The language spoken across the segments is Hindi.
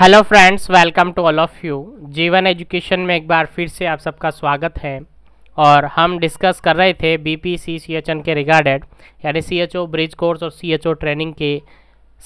hello friends welcome to all of you Jeevan education में एक बार फिर से आप सबका स्वागत है और हम डिस्कस कर रहे थे B P C C H N के रिगार्डेड यानी C H O bridge course और सी एच ओ ट्रेनिंग के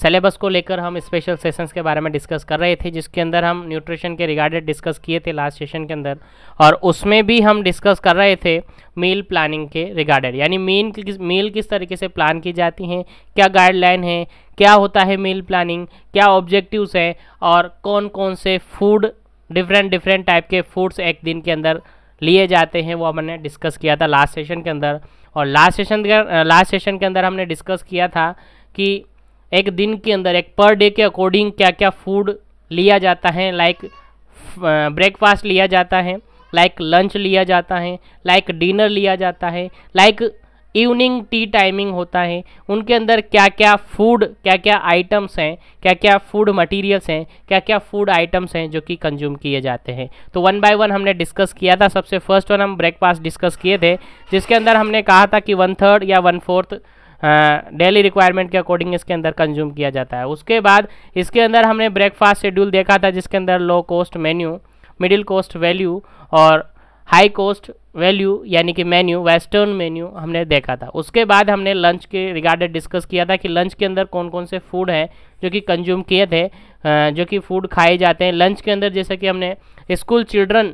सिलेबस को लेकर हम स्पेशल सेशंस के बारे में डिस्कस कर रहे थे जिसके अंदर हम न्यूट्रिशन के रिगार्डेड डिस्कस किए थे लास्ट सेशन के अंदर और उसमें भी हम डिस्कस कर रहे थे मील प्लानिंग के रिगार्डेड यानी मील किस मील किस तरीके से प्लान की जाती हैं क्या गाइडलाइन है क्या होता है मील प्लानिंग क्या ऑब्जेक्टिवस हैं और कौन कौन से फूड डिफरेंट डिफरेंट टाइप के फूड्स एक दिन के अंदर लिए जाते हैं वो हमने डिस्कस किया था लास्ट सेशन के अंदर और लास्ट सेशन लास्ट सेशन के अंदर हमने डिस्कस किया था कि एक दिन के अंदर एक पर डे के अकॉर्डिंग क्या क्या फूड लिया जाता है लाइक ब्रेकफास्ट लिया जाता है लाइक लंच लिया जाता है लाइक डिनर लिया जाता है लाइक इवनिंग टी टाइमिंग होता है उनके अंदर क्या क्या फूड क्या क्या आइटम्स हैं क्या क्या फूड मटेरियल्स हैं क्या क्या फूड आइटम्स हैं जो कि कंज्यूम किए जाते हैं तो वन बाय वन हमने डिस्कस किया था सबसे फर्स्ट वन हम ब्रेकफास्ट डिस्कस किए थे जिसके अंदर हमने कहा था कि वन थर्ड या वन फोर्थ डेली रिक्वायरमेंट के अकॉर्डिंग इसके अंदर कंज्यूम किया जाता है उसके बाद इसके अंदर हमने ब्रेकफास्ट शेड्यूल देखा था जिसके अंदर low cost menu middle cost value और हाई कॉस्ट वैल्यू यानी कि मेन्यू वेस्टर्न मेन्यू हमने देखा था उसके बाद हमने लंच के रिगार्डेड डिस्कस किया था कि लंच के अंदर कौन कौन से फूड हैं जो कि कंज्यूम किए थे जो कि फूड खाए जाते हैं लंच के अंदर जैसे कि हमने स्कूल चिल्ड्रन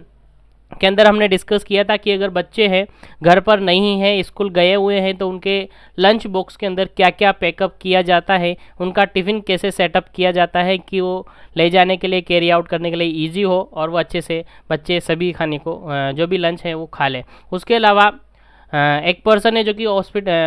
के अंदर हमने डिस्कस किया था कि अगर बच्चे हैं घर पर नहीं हैं स्कूल गए हुए हैं तो उनके लंच बॉक्स के अंदर क्या क्या पैकअप किया जाता है उनका टिफ़िन कैसे सेटअप किया जाता है कि वो ले जाने के लिए कैरी आउट करने के लिए ईजी हो और वो अच्छे से बच्चे सभी खाने को जो भी लंच है वो खा लें उसके अलावा एक पर्सन है जो कि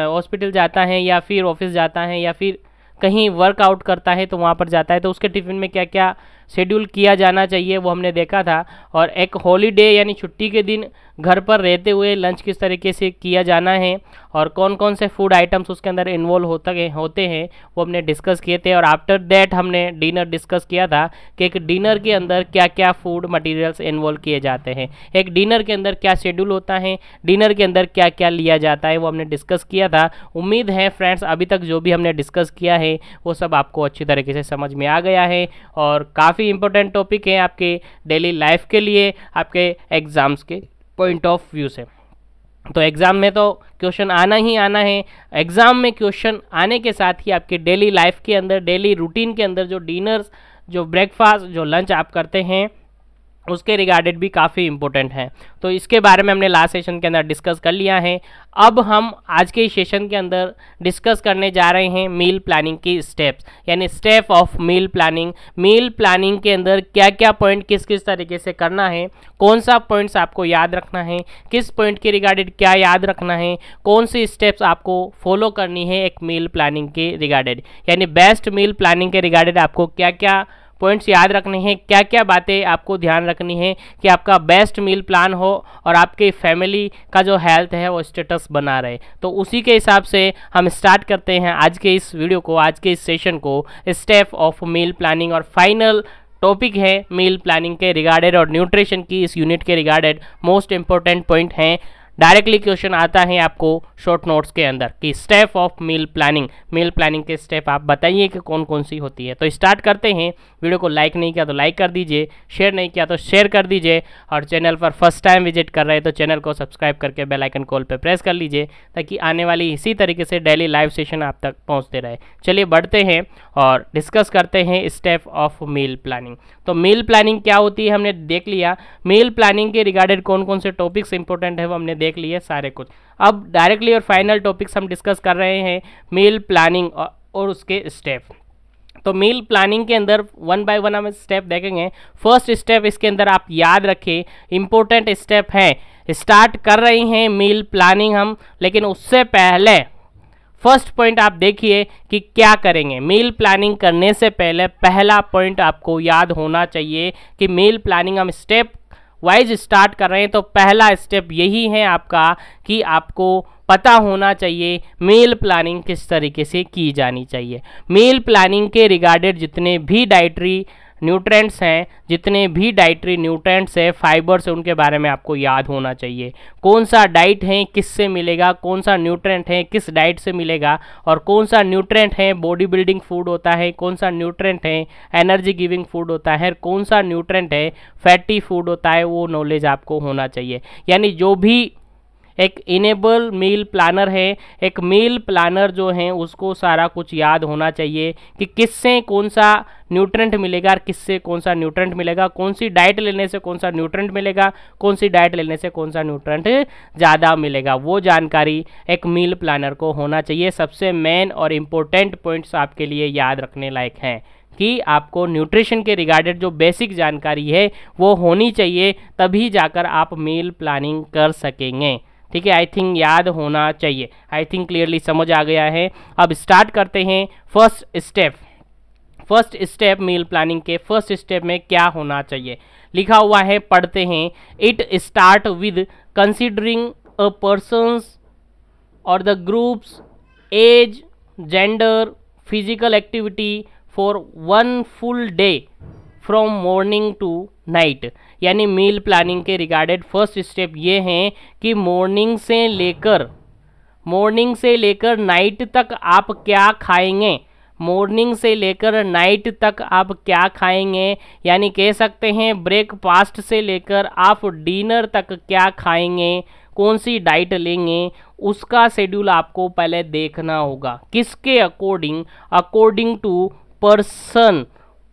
हॉस्पिटल जाता है या फिर ऑफिस जाता है या फिर कहीं वर्कआउट करता है तो वहाँ पर जाता है तो उसके टिफ़िन में क्या क्या शेड्यूल किया जाना चाहिए वो हमने देखा था और एक हॉलीडे यानी छुट्टी के दिन घर पर रहते हुए लंच किस तरीके से किया जाना है और कौन कौन से फूड आइटम्स उसके अंदर इन्वॉल्व होते होते हैं वो हमने डिस्कस किए थे और आफ्टर दैट हमने डिनर डिस्कस किया था कि एक डिनर के अंदर क्या क्या फूड मटेरियल्स इन्वॉल्व किए जाते हैं एक डिनर के अंदर क्या शेड्यूल होता है डिनर के अंदर क्या क्या लिया जाता है वो हमने डिस्कस किया था उम्मीद है फ्रेंड्स अभी तक जो भी हमने डिस्कस किया है वो सब आपको अच्छी तरीके से समझ में आ गया है और काफ़ी काफ़ी इंपॉर्टेंट टॉपिक है आपके डेली लाइफ के लिए आपके एग्ज़ाम्स के पॉइंट ऑफ व्यू से तो एग्ज़ाम में तो क्वेश्चन आना ही आना है एग्ज़ाम में क्वेश्चन आने के साथ ही आपके डेली लाइफ के अंदर डेली रूटीन के अंदर जो डिनर्स जो ब्रेकफास्ट जो लंच आप करते हैं उसके रिगार्डेड भी काफ़ी इंपॉर्टेंट हैं तो इसके बारे में हमने लास्ट सेशन के अंदर डिस्कस कर लिया है अब हम आज के सेशन के अंदर डिस्कस करने जा रहे हैं मील प्लानिंग की स्टेप्स यानी step of meal planning meal planning के अंदर क्या क्या पॉइंट किस किस तरीके से करना है कौन सा पॉइंट्स आपको याद रखना है किस पॉइंट के रिगार्डेड क्या याद रखना है कौन सी स्टेप्स आपको फॉलो करनी है एक मील प्लानिंग के रिगार्डेड यानी बेस्ट मील प्लानिंग के रिगार्डेड आपको क्या क्या पॉइंट्स याद रखने हैं क्या क्या बातें आपको ध्यान रखनी है कि आपका बेस्ट मील प्लान हो और आपकी फैमिली का जो हेल्थ है वो स्टेटस बना रहे तो उसी के हिसाब से हम स्टार्ट करते हैं आज के इस वीडियो को आज के इस सेशन को स्टेप ऑफ मील प्लानिंग और फाइनल टॉपिक है मील प्लानिंग के रिगार्डेड और न्यूट्रिशन की इस यूनिट के रिगार्डेड मोस्ट इंपॉर्टेंट पॉइंट हैं डायरेक्टली क्वेश्चन आता है आपको शॉर्ट नोट्स के अंदर कि step of meal planning meal planning के स्टेप आप बताइए कि कौन कौन सी होती है तो स्टार्ट करते हैं वीडियो को लाइक नहीं किया तो लाइक कर दीजिए शेयर नहीं किया तो शेयर कर दीजिए और चैनल पर फर्स्ट टाइम विजिट कर रहे हैं तो चैनल को सब्सक्राइब करके बेलाइकन कॉल पर प्रेस कर लीजिए ताकि आने वाली इसी तरीके से डेली लाइव सेशन आप तक पहुँचते रहे चलिए बढ़ते हैं और डिस्कस करते हैं स्टेप ऑफ मील प्लानिंग तो मील प्लानिंग क्या होती है हमने देख लिया मील प्लानिंग के रिगार्डेड कौन कौन से टॉपिक्स इंपॉर्टेंट है वो हमने देख लिए सारे कुछ अब डायरेक्टली और फाइनल टॉपिक्स हम डिस्कस कर रहे हैं मील प्लानिंग और उसके स्टेप तो मील प्लानिंग के अंदर वन बाय वन हम स्टेप देखेंगे फर्स्ट स्टेप इसके अंदर आप याद रखें इंपॉर्टेंट स्टेप हैं स्टार्ट कर रहे हैं मील प्लानिंग हम लेकिन उससे पहले फर्स्ट पॉइंट आप देखिए कि क्या करेंगे मील प्लानिंग करने से पहले पहला पॉइंट आपको याद होना चाहिए कि मील प्लानिंग हम स्टेप वाइज स्टार्ट कर रहे हैं तो पहला स्टेप यही है आपका कि आपको पता होना चाहिए मील प्लानिंग किस तरीके से की जानी चाहिए मील प्लानिंग के रिगार्डेड जितने भी डाइटरी न्यूट्रेंट्स हैं जितने भी डाइटरी न्यूट्रेंट्स है फाइबर्स है उनके बारे में आपको याद होना चाहिए कौन सा डाइट है किससे मिलेगा कौन सा न्यूट्रेंट है किस डाइट से मिलेगा और कौन सा न्यूट्रेंट है बॉडी बिल्डिंग फूड होता है कौन सा न्यूट्रेंट है एनर्जी गिविंग फूड होता है कौन सा न्यूट्रेंट है फैटी फूड होता है वो नॉलेज आपको होना चाहिए यानी जो भी एक इनेबल मील प्लानर है एक मील प्लानर जो है उसको सारा कुछ याद होना चाहिए कि किससे कौन सा न्यूट्रेंट मिलेगा और किससे कौन सा न्यूट्रेंट मिलेगा कौन सी डाइट लेने से कौन सा न्यूट्रेंट मिलेगा कौन सी डाइट लेने से कौन सा न्यूट्रेंट ज़्यादा मिलेगा वो जानकारी एक मील प्लानर को होना चाहिए सबसे मेन और इम्पोर्टेंट पॉइंट्स आपके लिए याद रखने लायक हैं कि आपको न्यूट्रिशन के रिगार्डेड जो बेसिक जानकारी है वो होनी चाहिए तभी जाकर आप मील प्लानिंग कर सकेंगे ठीक है आई थिंक याद होना चाहिए आई थिंक क्लियरली समझ आ गया है अब स्टार्ट करते हैं first step first step meal planning के फर्स्ट स्टेप में क्या होना चाहिए लिखा हुआ है पढ़ते हैं it start with considering a persons और the groups age gender physical activity for one full day from morning to night यानी मील प्लानिंग के रिगार्डेड फर्स्ट स्टेप ये हैं कि मॉर्निंग से लेकर मॉर्निंग से लेकर नाइट तक आप क्या खाएंगे मॉर्निंग से लेकर नाइट तक आप क्या खाएंगे यानी कह सकते हैं ब्रेकफास्ट से लेकर आप डिनर तक क्या खाएंगे कौन सी डाइट लेंगे उसका शेड्यूल आपको पहले देखना होगा किसके according according to person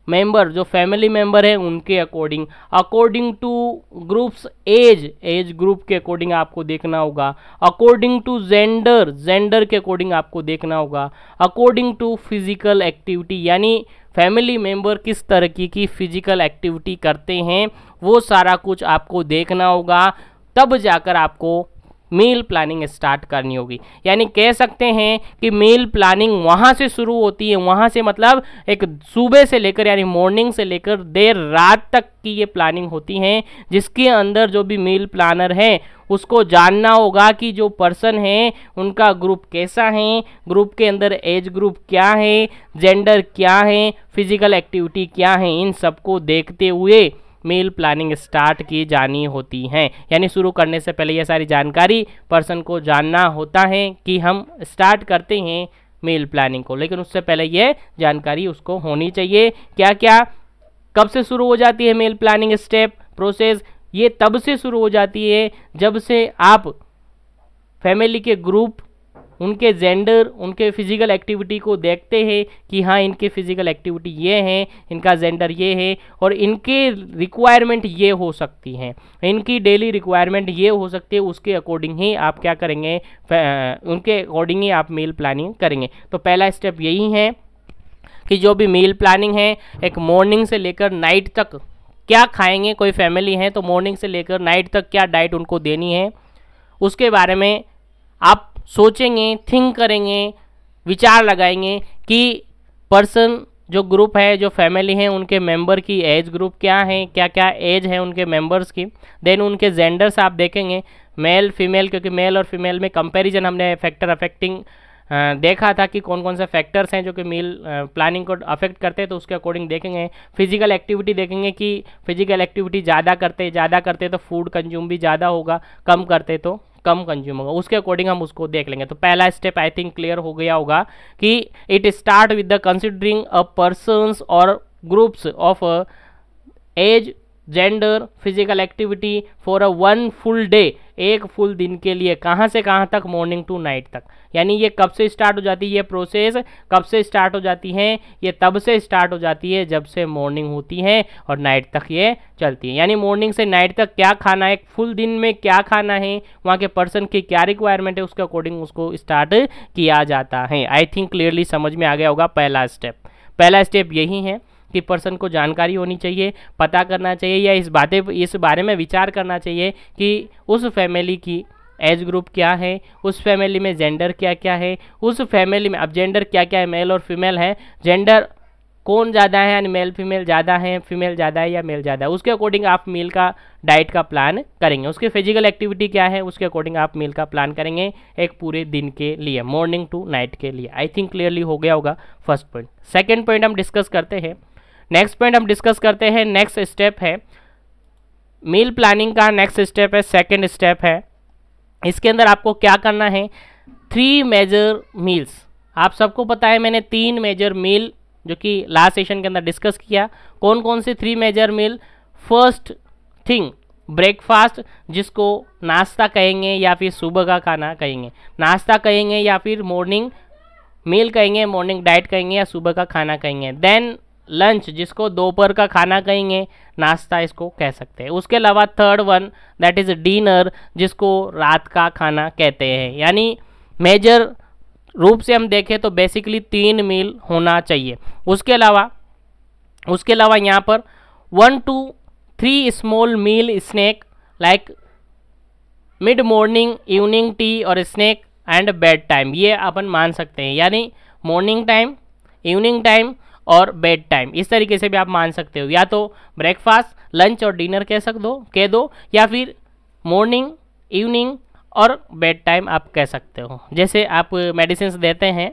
member जो फैमिली मेंबर है उनके according according to groups age age group के अकॉर्डिंग आपको देखना होगा अकॉर्डिंग टू जेंडर जेंडर के अकॉर्डिंग आपको देखना होगा अकॉर्डिंग टू फिजिकल एक्टिविटी यानी फैमिली मेंबर किस तरह की फिजिकल एक्टिविटी करते हैं वो सारा कुछ आपको देखना होगा तब जाकर आपको मील प्लानिंग स्टार्ट करनी होगी यानी कह सकते हैं कि मील प्लानिंग वहाँ से शुरू होती है वहाँ से मतलब एक सुबह से लेकर यानी मॉर्निंग से लेकर देर रात तक की ये प्लानिंग होती है जिसके अंदर जो भी मील प्लानर है उसको जानना होगा कि जो पर्सन है उनका ग्रुप कैसा है ग्रुप के अंदर एज ग्रुप क्या है जेंडर क्या है फिजिकल एक्टिविटी क्या है इन सबको देखते हुए मील प्लानिंग स्टार्ट की जानी होती हैं यानी शुरू करने से पहले यह सारी जानकारी पर्सन को जानना होता है कि हम स्टार्ट करते हैं मील प्लानिंग को लेकिन उससे पहले यह जानकारी उसको होनी चाहिए क्या क्या कब से शुरू हो जाती है मील प्लानिंग स्टेप प्रोसेस ये तब से शुरू हो जाती है जब से आप फैमिली के ग्रुप उनके जेंडर उनके फिजिकल एक्टिविटी को देखते हैं कि हाँ इनके फिजिकल एक्टिविटी ये हैं इनका जेंडर ये है और इनके रिक्वायरमेंट ये हो सकती हैं इनकी डेली रिक्वायरमेंट ये हो सकती है उसके अकॉर्डिंग ही आप क्या करेंगे उनके अकॉर्डिंग ही आप मील प्लानिंग करेंगे तो पहला स्टेप यही है कि जो भी मील प्लानिंग है एक मॉर्निंग से लेकर नाइट तक क्या खाएंगे कोई फैमिली है तो मॉर्निंग से लेकर नाइट तक क्या डाइट उनको देनी है उसके बारे में आप सोचेंगे थिंक करेंगे विचार लगाएंगे कि पर्सन जो ग्रुप है जो फैमिली है उनके मेंबर की एज ग्रुप क्या है क्या क्या एज है उनके मेंबर्स की देन उनके जेंडर्स आप देखेंगे मेल फीमेल क्योंकि मेल और फीमेल में कंपैरिजन हमने फैक्टर अफेक्टिंग देखा था कि कौन कौन से फैक्टर्स हैं जो कि मील प्लानिंग को अफेक्ट करते हैं तो उसके अकॉर्डिंग देखेंगे फिजिकल एक्टिविटी देखेंगे कि फिजिकल एक्टिविटी ज़्यादा करते ज़्यादा करते तो फूड कंज्यूम भी ज़्यादा होगा कम करते तो कम कंज्यूम होगा उसके अकॉर्डिंग हम उसको देख लेंगे तो पहला स्टेप आई थिंक क्लियर हो गया होगा कि it start with the considering a person और groups of age gender physical activity for a one full day एक फुल दिन के लिए कहाँ से कहाँ तक मॉर्निंग टू नाइट तक यानी ये कब से स्टार्ट हो जाती है ये प्रोसेस कब से स्टार्ट हो जाती है ये तब से स्टार्ट हो जाती है जब से मॉर्निंग होती है और नाइट तक ये चलती है यानी मॉर्निंग से नाइट तक क्या खाना है फुल दिन में क्या खाना है वहाँ के पर्सन की क्या रिक्वायरमेंट है उसके अकॉर्डिंग उसको स्टार्ट किया जाता है आई थिंक क्लियरली समझ में आ गया होगा पहला स्टेप पहला स्टेप यही है कि पर्सन को जानकारी होनी चाहिए पता करना चाहिए या इस बातें इस बारे में विचार करना चाहिए कि उस फैमिली की एज ग्रुप क्या है उस फैमिली में जेंडर क्या क्या है उस फैमिली में अब जेंडर क्या क्या है मेल और फीमेल है जेंडर कौन ज़्यादा है यानी मेल फीमेल ज़्यादा है फीमेल ज़्यादा है या मेल ज़्यादा है उसके अकॉर्डिंग आप मील का डाइट का प्लान करेंगे उसके फिजिकल एक्टिविटी क्या है उसके अकॉर्डिंग आप मील का प्लान करेंगे एक पूरे दिन के लिए मॉर्निंग टू नाइट के लिए आई थिंक क्लियरली हो गया होगा फर्स्ट पॉइंट सेकेंड पॉइंट हम डिस्कस करते हैं नेक्स्ट पॉइंट हम डिस्कस करते हैं नेक्स्ट स्टेप है मील प्लानिंग का नेक्स्ट स्टेप है सेकेंड स्टेप है इसके अंदर आपको क्या करना है थ्री मेजर मील्स आप सबको पता है मैंने तीन मेजर मील जो कि लास्ट सेशन के अंदर डिस्कस किया कौन कौन से three major meal first thing breakfast जिसको नाश्ता कहेंगे या फिर सुबह का खाना कहेंगे नाश्ता कहेंगे या फिर मॉर्निंग मील कहेंगे मॉर्निंग डाइट कहेंगे या सुबह का खाना कहेंगे देन लंच जिसको दोपहर का खाना कहेंगे नाश्ता इसको कह सकते हैं उसके अलावा third one that is dinner जिसको रात का खाना कहते हैं यानी मेजर रूप से हम देखें तो बेसिकली तीन मील होना चाहिए उसके अलावा उसके अलावा यहाँ पर one two three small meal snack like mid morning evening tea और स्नैक एंड बेड टाइम ये अपन मान सकते हैं यानी मॉर्निंग टाइम इवनिंग टाइम और बेड टाइम इस तरीके से भी आप मान सकते हो या तो ब्रेकफास्ट लंच और डिनर कह सक दो कह दो या फिर मॉर्निंग इवनिंग और बेड टाइम आप कह सकते हो जैसे आप मेडिसिन देते हैं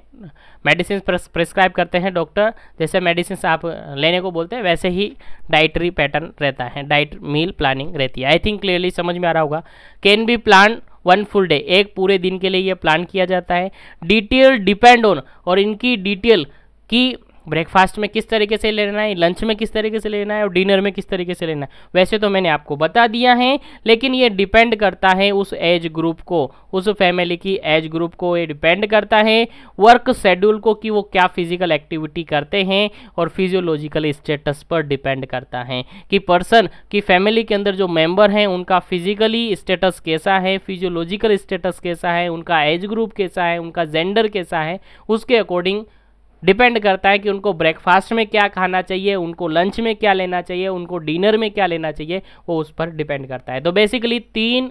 मेडिसिन प्रिस्क्राइब करते हैं डॉक्टर जैसे मेडिसिन आप लेने को बोलते हैं वैसे ही डाइटरी पैटर्न रहता है डाइट मील प्लानिंग रहती है आई थिंक क्लियरली समझ में आ रहा होगा can be plan one full day एक पूरे दिन के लिए ये प्लान किया जाता है डिटेल डिपेंड ऑन और इनकी डिटेल की ब्रेकफास्ट में किस तरीके से लेना है लंच में किस तरीके से लेना है और डिनर में किस तरीके से लेना है वैसे तो मैंने आपको बता दिया है लेकिन ये डिपेंड करता है उस एज ग्रुप को उस फैमिली की एज ग्रुप को ये डिपेंड करता है वर्क शेड्यूल को कि वो क्या फिजिकल एक्टिविटी करते हैं और फिजियोलॉजिकल स्टेटस पर डिपेंड करता है कि पर्सन की फैमिली के अंदर जो मेम्बर हैं उनका फिजिकली स्टेटस कैसा है फिजियोलॉजिकल स्टेटस कैसा है उनका एज ग्रुप कैसा है उनका जेंडर कैसा है उसके अकॉर्डिंग डिपेंड करता है कि उनको ब्रेकफास्ट में क्या खाना चाहिए उनको लंच में क्या लेना चाहिए उनको डिनर में क्या लेना चाहिए वो उस पर डिपेंड करता है तो बेसिकली तीन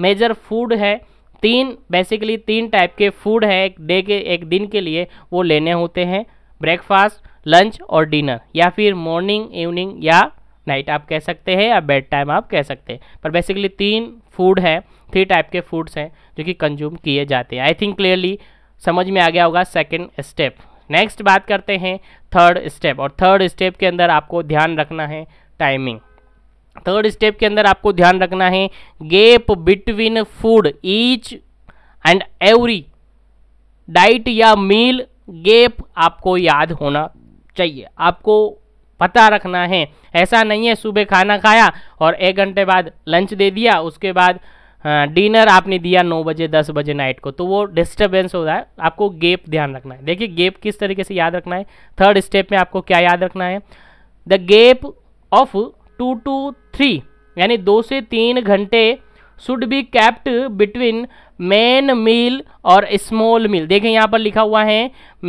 मेजर फूड है तीन बेसिकली तीन टाइप के फूड है एक डे के एक दिन के लिए वो लेने होते हैं ब्रेकफास्ट लंच और डिनर या फिर मॉर्निंग इवनिंग या नाइट आप कह सकते हैं या बेड टाइम आप कह सकते हैं पर बेसिकली तीन फूड है थ्री टाइप के फूड्स हैं जो कि कंज्यूम किए जाते हैं आई थिंक क्लियरली समझ में आ गया होगा सेकेंड स्टेप नेक्स्ट बात करते हैं थर्ड स्टेप और थर्ड स्टेप के अंदर आपको ध्यान रखना है टाइमिंग थर्ड स्टेप के अंदर आपको ध्यान रखना है gap between food each and every diet या मील गेप आपको याद होना चाहिए आपको पता रखना है ऐसा नहीं है सुबह खाना खाया और एक घंटे बाद लंच दे दिया उसके बाद हाँ, डिनर आपने दिया नौ बजे दस बजे नाइट को तो वो डिस्टर्बेंस हो रहा है आपको गेप ध्यान रखना है देखिए गेप किस तरीके से याद रखना है थर्ड स्टेप में आपको क्या याद रखना है the gap of two two three यानी दो से तीन घंटे should be kept between main meal और स्मॉल मील देखें यहाँ पर लिखा हुआ है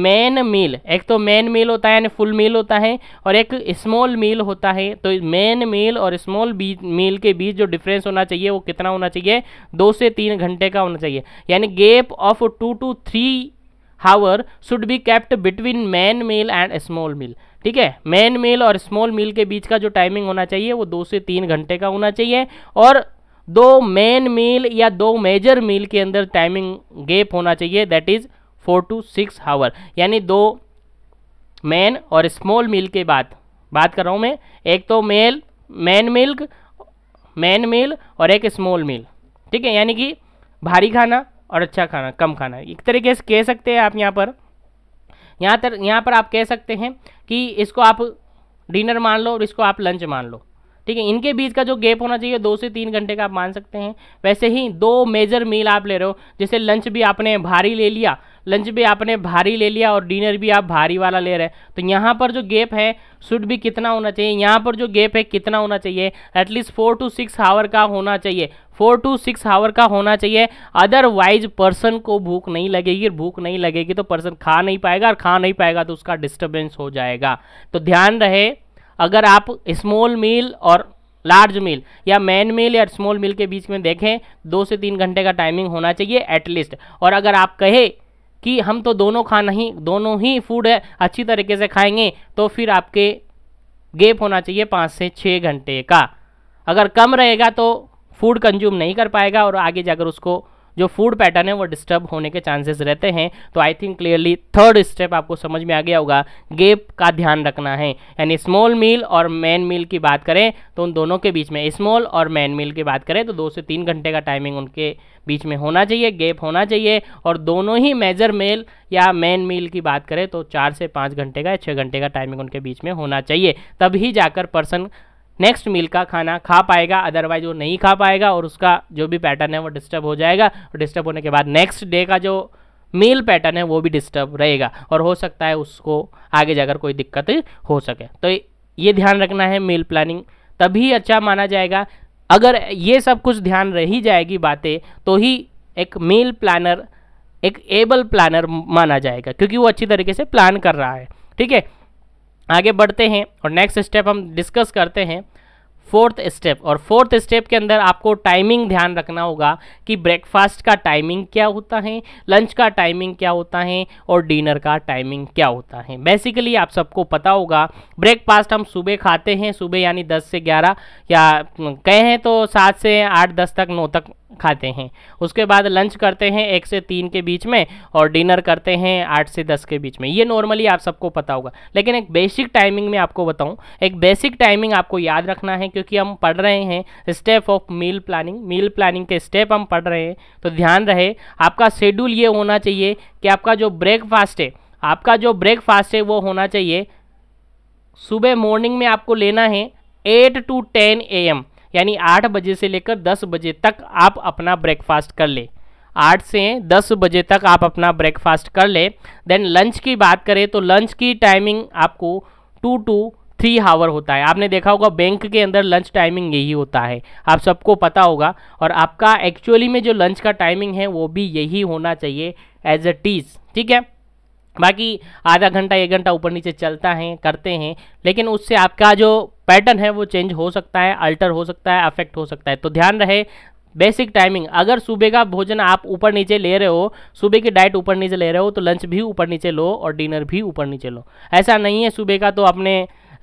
मैन मील एक तो मैन मील होता है यानी फुल मील होता है और एक स्मॉल मील होता है तो मैन मील और स्मॉल मील के बीच जो डिफरेंस होना चाहिए वो कितना होना चाहिए दो से तीन घंटे का होना चाहिए यानी gap of two two three hour should be kept between main meal and small meal ठीक है मैन मील और स्मॉल मील के बीच का जो टाइमिंग होना चाहिए वो दो से तीन घंटे का होना चाहिए और दो मेन मील या दो मेजर मील के अंदर टाइमिंग गैप होना चाहिए that is four to six hour यानी दो मेन और स्मॉल मील के बाद बात कर रहा हूँ मैं एक तो meal main milk main meal और एक स्मॉल मील ठीक है यानी कि भारी खाना और अच्छा खाना कम खाना एक तरीके से कह सकते हैं आप यहाँ पर यहाँ तर यहाँ पर आप कह सकते हैं कि इसको आप डिनर मान लो और इसको आप लंच मान लो ठीक है इनके बीच का जो गैप होना चाहिए दो से तीन घंटे का आप मान सकते हैं वैसे ही दो मेजर मील आप ले रहे हो जैसे लंच भी आपने भारी ले लिया लंच भी आपने भारी ले लिया और डिनर भी आप भारी वाला ले रहे हैं तो यहाँ पर जो गैप है शुड भी कितना होना चाहिए यहाँ पर जो गैप है कितना होना चाहिए at least four to six hour का होना चाहिए फोर टू सिक्स आवर का होना चाहिए अदरवाइज पर्सन को भूख नहीं लगेगी भूख नहीं लगेगी तो पर्सन खा नहीं पाएगा और खा नहीं पाएगा तो उसका डिस्टर्बेंस हो जाएगा तो ध्यान रहे अगर आप स्मॉल मील और लार्ज मील या मैन मील या स्मॉल मील के बीच में देखें दो से तीन घंटे का टाइमिंग होना चाहिए एटलीस्ट और अगर आप कहे कि हम तो दोनों खा नहीं दोनों ही फूड है अच्छी तरीके से खाएंगे तो फिर आपके गेप होना चाहिए पाँच से छः घंटे का अगर कम रहेगा तो फूड कंज्यूम नहीं कर पाएगा और आगे जाकर उसको जो फूड पैटर्न है वो डिस्टर्ब होने के चांसेस रहते हैं तो I think clearly third step आपको समझ में आ गया होगा गेप का ध्यान रखना है यानी स्मॉल मील और मैन मील की बात करें तो उन दोनों के बीच में स्मॉल और मैन मील की बात करें तो दो से तीन घंटे का टाइमिंग उनके बीच में होना चाहिए गेप होना चाहिए और दोनों ही मेजर मेल या मैन मील की बात करें तो चार से पाँच घंटे का या छः घंटे का टाइमिंग उनके बीच में होना चाहिए तभी जाकर पर्सन नेक्स्ट मील का खाना खा पाएगा अदरवाइज वो नहीं खा पाएगा और उसका जो भी पैटर्न है वो डिस्टर्ब हो जाएगा और डिस्टर्ब होने के बाद नेक्स्ट डे का जो मेल पैटर्न है वो भी डिस्टर्ब रहेगा और हो सकता है उसको आगे जाकर कोई दिक्कत हो सके तो ये ध्यान रखना है मील प्लानिंग तभी अच्छा माना जाएगा अगर ये सब कुछ ध्यान रही जाएगी बातें तो ही एक मेल प्लानर एक एबल प्लानर माना जाएगा क्योंकि वो अच्छी तरीके से प्लान कर रहा है ठीक है आगे बढ़ते हैं और नेक्स्ट स्टेप हम डिस्कस करते हैं फोर्थ स्टेप और फोर्थ स्टेप के अंदर आपको टाइमिंग ध्यान रखना होगा कि ब्रेकफास्ट का टाइमिंग क्या होता है लंच का टाइमिंग क्या होता है और डिनर का टाइमिंग क्या होता है बेसिकली आप सबको पता होगा ब्रेकफास्ट हम सुबह खाते हैं सुबह यानी 10 से 11 या कहें तो 7 से 8 10 तक 9 तक खाते हैं उसके बाद लंच करते हैं एक से तीन के बीच में और डिनर करते हैं आठ से दस के बीच में ये नॉर्मली आप सबको पता होगा लेकिन एक बेसिक टाइमिंग में आपको बताऊँ एक बेसिक टाइमिंग आपको याद रखना है क्योंकि हम पढ़ रहे हैं step of meal planning meal planning के स्टेप हम पढ़ रहे हैं तो ध्यान रहे आपका शेड्यूल ये होना चाहिए कि आपका जो ब्रेकफास्ट है आपका जो ब्रेकफास्ट है वो होना चाहिए सुबह मॉर्निंग में आपको लेना है eight to ten A M यानी आठ बजे से लेकर दस बजे तक आप अपना ब्रेकफास्ट कर ले आठ से दस बजे तक आप अपना ब्रेकफास्ट कर ले देन लंच की बात करें तो लंच की टाइमिंग आपको टू टू थ्री हावर होता है आपने देखा होगा बैंक के अंदर लंच टाइमिंग यही होता है आप सबको पता होगा और आपका एक्चुअली में जो लंच का टाइमिंग है वो भी यही होना चाहिए एज अ टीज ठीक है बाकी आधा घंटा एक घंटा ऊपर नीचे चलता है करते हैं लेकिन उससे आपका जो पैटर्न है वो चेंज हो सकता है अल्टर हो सकता है अफेक्ट हो सकता है तो ध्यान रहे बेसिक टाइमिंग अगर सुबह का भोजन आप ऊपर नीचे ले रहे हो सुबह की डाइट ऊपर नीचे ले रहे हो तो लंच भी ऊपर नीचे लो और डिनर भी ऊपर नीचे लो ऐसा नहीं है सुबह का तो अपने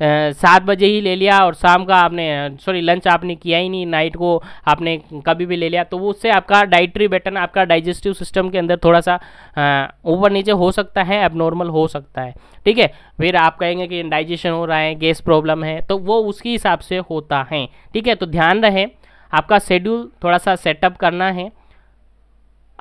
सात बजे ही ले लिया और शाम का आपने सॉरी लंच आपने किया ही नहीं नाइट को आपने कभी भी ले लिया तो उससे आपका डाइट्री बैटर्न आपका डाइजेस्टिव सिस्टम के अंदर थोड़ा सा ऊपर नीचे हो सकता है एबनॉर्मल हो सकता है ठीक है फिर आप कहेंगे कि डाइजेशन हो रहा है गैस प्रॉब्लम है तो वो उसके हिसाब से होता है ठीक है तो ध्यान रहे आपका शेड्यूल थोड़ा सा सेटअप करना है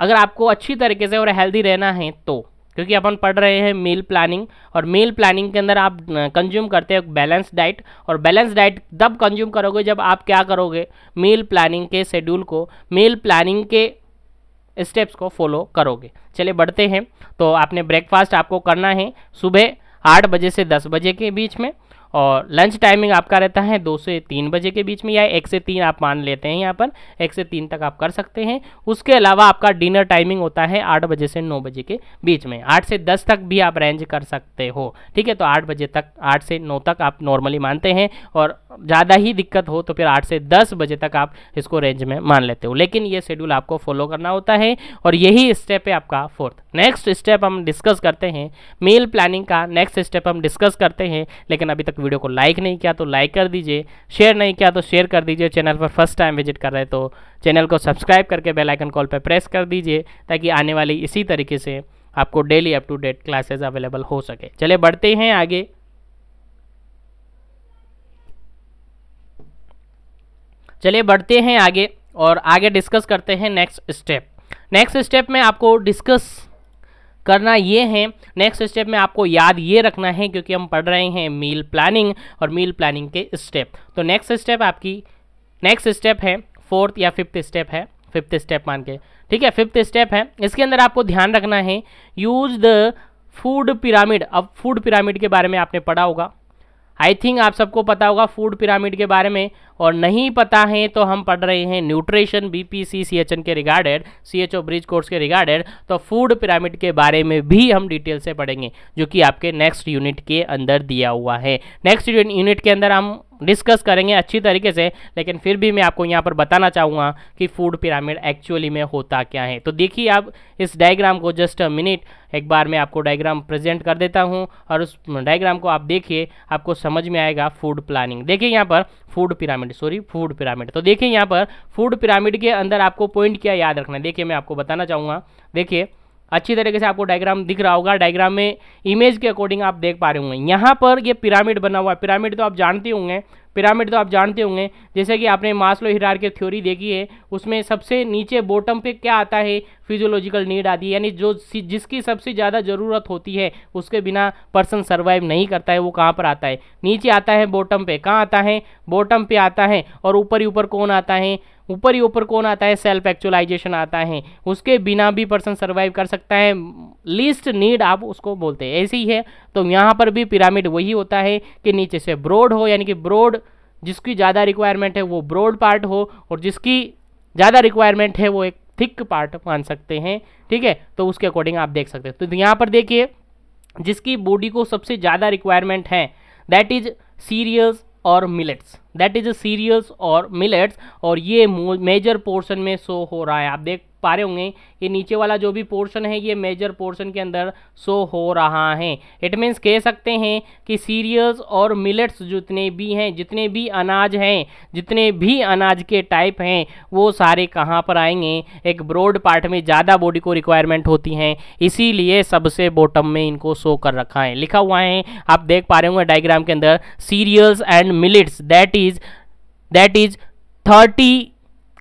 अगर आपको अच्छी तरीके से और हेल्दी रहना है तो क्योंकि अपन पढ़ रहे हैं मील प्लानिंग और मील प्लानिंग के अंदर आप कंज्यूम करते हैं बैलेंस डाइट और बैलेंस डाइट तब कंज्यूम करोगे जब आप क्या करोगे मील प्लानिंग के शेड्यूल को मील प्लानिंग के स्टेप्स को फॉलो करोगे चलिए बढ़ते हैं तो आपने ब्रेकफास्ट आपको करना है सुबह आठ बजे से दस बजे के बीच में और लंच टाइमिंग आपका रहता है दो से तीन बजे के बीच में या एक से तीन आप मान लेते हैं यहाँ पर एक से तीन तक आप कर सकते हैं उसके अलावा आपका डिनर टाइमिंग होता है आठ बजे से नौ बजे के बीच में आठ से दस तक भी आप रेंज कर सकते हो ठीक है तो आठ बजे तक आठ से नौ तक आप नॉर्मली मानते हैं और ज़्यादा ही दिक्कत हो तो फिर आठ से दस बजे तक आप इसको रेंज में मान लेते हो लेकिन ये शेड्यूल आपको फॉलो करना होता है और यही स्टेप है आपका फोर्थ नेक्स्ट स्टेप हम डिस्कस करते हैं मील प्लानिंग का नेक्स्ट स्टेप हम डिस्कस करते हैं लेकिन अभी तक वीडियो को लाइक नहीं किया तो लाइक कर दीजिए शेयर नहीं किया तो शेयर कर दीजिए चैनल पर फर्स्ट टाइम विजिट कर रहे तो चैनल को सब्सक्राइब करके बेल आइकन कॉल पर प्रेस कर दीजिए ताकि आने वाली इसी तरीके से आपको daily up to date classes available हो सके चले बढ़ते हैं आगे चलिए बढ़ते हैं आगे और आगे डिस्कस करते हैं नेक्स्ट स्टेप नेक्स्ट स्टेप में आपको डिस्कस करना ये है नेक्स्ट स्टेप में आपको याद ये रखना है क्योंकि हम पढ़ रहे हैं मील प्लानिंग और मील प्लानिंग के स्टेप तो नेक्स्ट स्टेप आपकी नेक्स्ट स्टेप है फोर्थ या फिफ्थ स्टेप है फिफ्थ स्टेप मान के ठीक है फिफ्थ स्टेप है इसके अंदर आपको ध्यान रखना है यूज द फूड पिरामिड अब फूड पिरामिड के बारे में आपने पढ़ा होगा आई थिंक आप सबको पता होगा फूड पिरामिड के बारे में और नहीं पता है तो हम पढ़ रहे हैं न्यूट्रिशन बीपीसी सीएचएन के रिगार्डेड सीएचओ ब्रिज कोर्स के रिगार्डेड तो फूड पिरामिड के बारे में भी हम डिटेल से पढ़ेंगे जो कि आपके नेक्स्ट यूनिट के अंदर दिया हुआ है नेक्स्ट यूनिट के अंदर हम डिस्कस करेंगे अच्छी तरीके से लेकिन फिर भी मैं आपको यहाँ पर बताना चाहूँगा कि फूड पिरामिड एक्चुअली में होता क्या है तो देखिए आप इस डायग्राम को जस्ट अ मिनट एक बार मैं आपको डायग्राम प्रेजेंट कर देता हूँ और उस डायग्राम को आप देखिए आपको समझ में आएगा फूड प्लानिंग देखिए यहाँ पर food pyramid pyramid sorry food pyramid तो देखिए यहाँ पर फूड पिरामिड के अंदर आपको पॉइंट क्या याद रखना है देखिए मैं आपको बताना चाहूँगा देखिए अच्छी तरीके से आपको डायग्राम दिख रहा होगा डायग्राम में इमेज के अकॉर्डिंग आप देख पा रहे होंगे यहाँ पर ये पिरामिड बना हुआ है पिरामिड तो आप जानते होंगे पिरामिड तो आप जानते होंगे जैसे कि आपने मास्लो हिरार की थ्योरी देखी है उसमें सबसे नीचे बॉटम पे क्या आता है फिजियोलॉजिकल नीड आदि यानी जो जिसकी सबसे ज़्यादा ज़रूरत होती है उसके बिना पर्सन सर्वाइव नहीं करता है वो कहाँ पर आता है नीचे आता है बॉटम पे कहाँ आता है बॉटम पे आता है और ऊपर ही ऊपर कौन आता है ऊपर ही ऊपर कौन आता है सेल्फ एक्चुअलाइजेशन आता है उसके बिना भी पर्सन सर्वाइव कर सकता है लीस्ट नीड आप उसको बोलते हैं ऐसे ही है तो यहाँ पर भी पिरामिड वही होता है कि नीचे से ब्रॉड हो यानी कि ब्रॉड जिसकी ज़्यादा रिक्वायरमेंट है वो ब्रॉड पार्ट हो और जिसकी ज़्यादा रिक्वायरमेंट है वो एक थिक पार्ट मान सकते हैं ठीक है तो उसके अकॉर्डिंग आप देख सकते हैं तो यहाँ पर देखिए जिसकी बॉडी को सबसे ज़्यादा रिक्वायरमेंट है दैट इज सीरियल्स और मिलेट्स दैट इज सीरियल्स और मिलेट्स और ये मेजर पोर्शन में शो हो रहा है आप देख पा रहे होंगे ये नीचे वाला जो भी पोर्शन है ये मेजर पोर्शन के अंदर शो हो रहा है इट मीन्स कह सकते हैं कि सीरियल्स और मिलेट्स जितने भी हैं जितने भी अनाज हैं जितने भी अनाज के टाइप हैं वो सारे कहाँ पर आएंगे एक ब्रॉड पार्ट में ज़्यादा बॉडी को रिक्वायरमेंट होती हैं इसीलिए सबसे बॉटम में इनको शो कर रखा है लिखा हुआ है आप देख पा रहे होंगे डायग्राम के अंदर cereals and millets that is that is thirty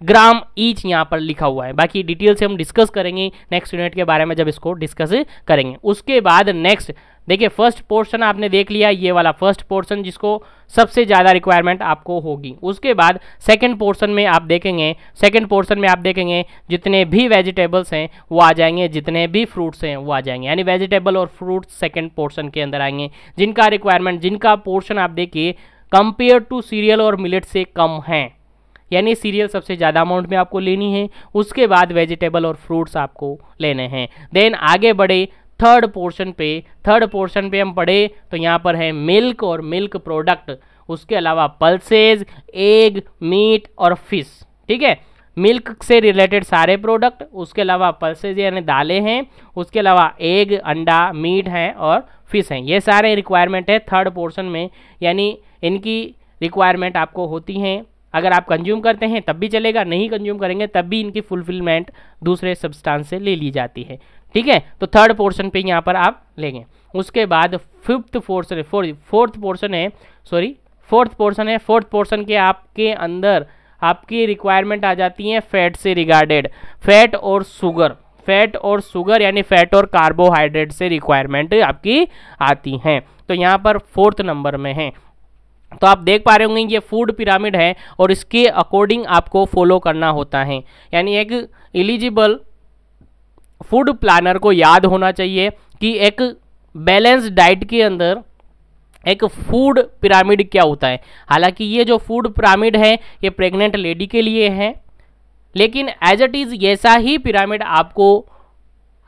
gram each यहाँ पर लिखा हुआ है बाकी डिटेल से हम डिस्कस करेंगे नेक्स्ट यूनिट के बारे में जब इसको डिस्कस करेंगे उसके बाद नेक्स्ट देखिए फर्स्ट पोर्शन आपने देख लिया ये वाला फर्स्ट पोर्शन जिसको सबसे ज़्यादा रिक्वायरमेंट आपको होगी उसके बाद सेकंड पोर्शन में आप देखेंगे सेकंड पोर्शन में आप देखेंगे जितने भी वेजिटेबल्स हैं वो आ जाएंगे जितने भी फ्रूट्स हैं वो आ जाएंगे यानी वेजिटेबल और फ्रूट्स सेकेंड पोर्सन के अंदर आएंगे जिनका रिक्वायरमेंट जिनका पोर्शन आप देखिए कंपेयर टू सीरियल और मिलेट से कम हैं यानी सीरियल सबसे ज़्यादा अमाउंट में आपको लेनी है उसके बाद वेजिटेबल और फ्रूट्स आपको लेने हैं देन आगे बढ़े थर्ड पोर्शन पे थर्ड पोर्शन पे हम पढ़े तो यहाँ पर है मिल्क और मिल्क प्रोडक्ट उसके अलावा पल्सेज एग मीट और फिश ठीक है मिल्क से रिलेटेड सारे प्रोडक्ट उसके अलावा पल्सेज यानी दालें हैं उसके अलावा एग अंडा मीट हैं और फिश हैं ये सारे रिक्वायरमेंट है थर्ड पोर्शन में यानी इनकी रिक्वायरमेंट आपको होती हैं अगर आप कंज्यूम करते हैं तब भी चलेगा नहीं कंज्यूम करेंगे तब भी इनकी फुलफिलमेंट दूसरे सब्सटांस से ले ली जाती है ठीक है तो थर्ड पोर्शन पे यहाँ पर आप लेंगे उसके बाद फिफ्थ पोर्शन फोर्थ पोर्शन है सॉरी फोर्थ पोर्शन है फोर्थ पोर्शन के आपके अंदर आपकी रिक्वायरमेंट आ जाती है फैट से रिगार्डेड फैट और शुगर फैट और शुगर यानी फैट और कार्बोहाइड्रेट से रिक्वायरमेंट आपकी आती हैं तो यहाँ पर फोर्थ नंबर में है तो आप देख पा रहे होंगे ये फूड पिरामिड है और इसके अकॉर्डिंग आपको फॉलो करना होता है यानी एक एलिजिबल फूड प्लानर को याद होना चाहिए कि एक बैलेंस डाइट के अंदर एक फूड पिरामिड क्या होता है हालांकि ये जो फूड पिरामिड है ये प्रेग्नेंट लेडी के लिए है लेकिन एज इट इज़ ऐसा ही पिरामिड आपको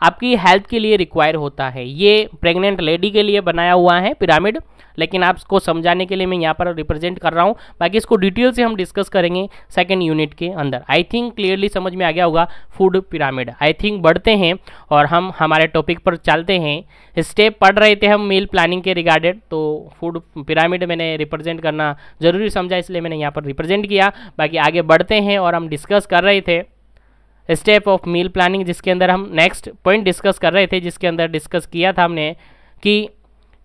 आपकी हेल्थ के लिए रिक्वायर होता है ये प्रेग्नेंट लेडी के लिए बनाया हुआ है पिरामिड लेकिन आपको समझाने के लिए मैं यहाँ पर रिप्रेजेंट कर रहा हूँ बाकी इसको डिटेल से हम डिस्कस करेंगे सेकेंड यूनिट के अंदर आई थिंक क्लियरली समझ में आ गया होगा फूड पिरामिड आई थिंक बढ़ते हैं और हम हमारे टॉपिक पर चलते हैं स्टेप पढ़ रहे थे हम मील प्लानिंग के रिगार्डेड तो फूड पिरामिड मैंने रिप्रेजेंट करना ज़रूरी समझा इसलिए मैंने यहाँ पर रिप्रेजेंट किया बाकी आगे बढ़ते हैं और हम डिस्कस कर रहे थे स्टेप ऑफ मील प्लानिंग जिसके अंदर हम नेक्स्ट पॉइंट डिस्कस कर रहे थे जिसके अंदर डिस्कस किया था हमने कि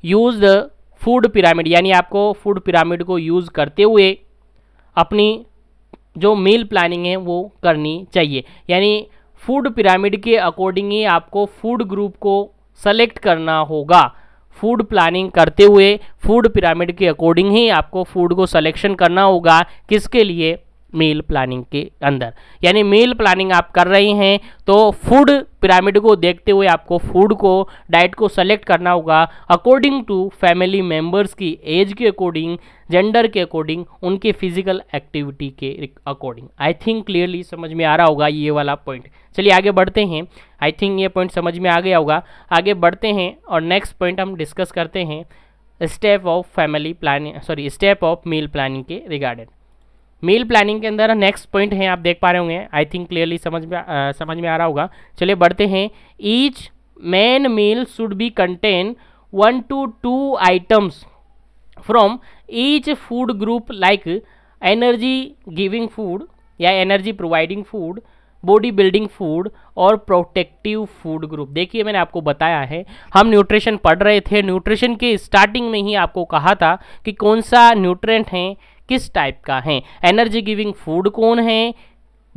यूज़ द फूड पिरामिड यानी आपको फूड पिरामिड को यूज़ करते हुए अपनी जो मील प्लानिंग है वो करनी चाहिए यानी फूड पिरामिड के अकॉर्डिंग ही आपको फूड ग्रुप को सेलेक्ट करना होगा फूड प्लानिंग करते हुए फूड पिरामिड के अकॉर्डिंग ही आपको फूड को सिलेक्शन करना होगा किसके लिए मील प्लानिंग के अंदर यानी मील प्लानिंग आप कर रही हैं तो फूड पिरामिड को देखते हुए आपको फूड को डाइट को सेलेक्ट करना होगा अकॉर्डिंग टू फैमिली मेंबर्स की एज के अकॉर्डिंग जेंडर के अकॉर्डिंग उनके फिजिकल एक्टिविटी के अकॉर्डिंग आई थिंक क्लियरली समझ में आ रहा होगा ये वाला पॉइंट चलिए आगे बढ़ते हैं आई थिंक ये पॉइंट समझ में आ गया होगा आगे बढ़ते हैं और नेक्स्ट पॉइंट हम डिस्कस करते हैं step of family planning sorry step of meal planning के रिगार्डेड मील प्लानिंग के अंदर नेक्स्ट पॉइंट है आप देख पा रहे होंगे आई थिंक क्लियरली समझ में आ, समझ में आ रहा होगा चलिए बढ़ते हैं each main meal should be contain one two two items from each food group like energy giving food या energy providing food body building food और प्रोटेक्टिव फूड ग्रुप देखिए मैंने आपको बताया है हम न्यूट्रिशन पढ़ रहे थे न्यूट्रिशन के स्टार्टिंग में ही आपको कहा था कि कौन सा न्यूट्रेंट हैं किस टाइप का है एनर्जी गिविंग फूड कौन है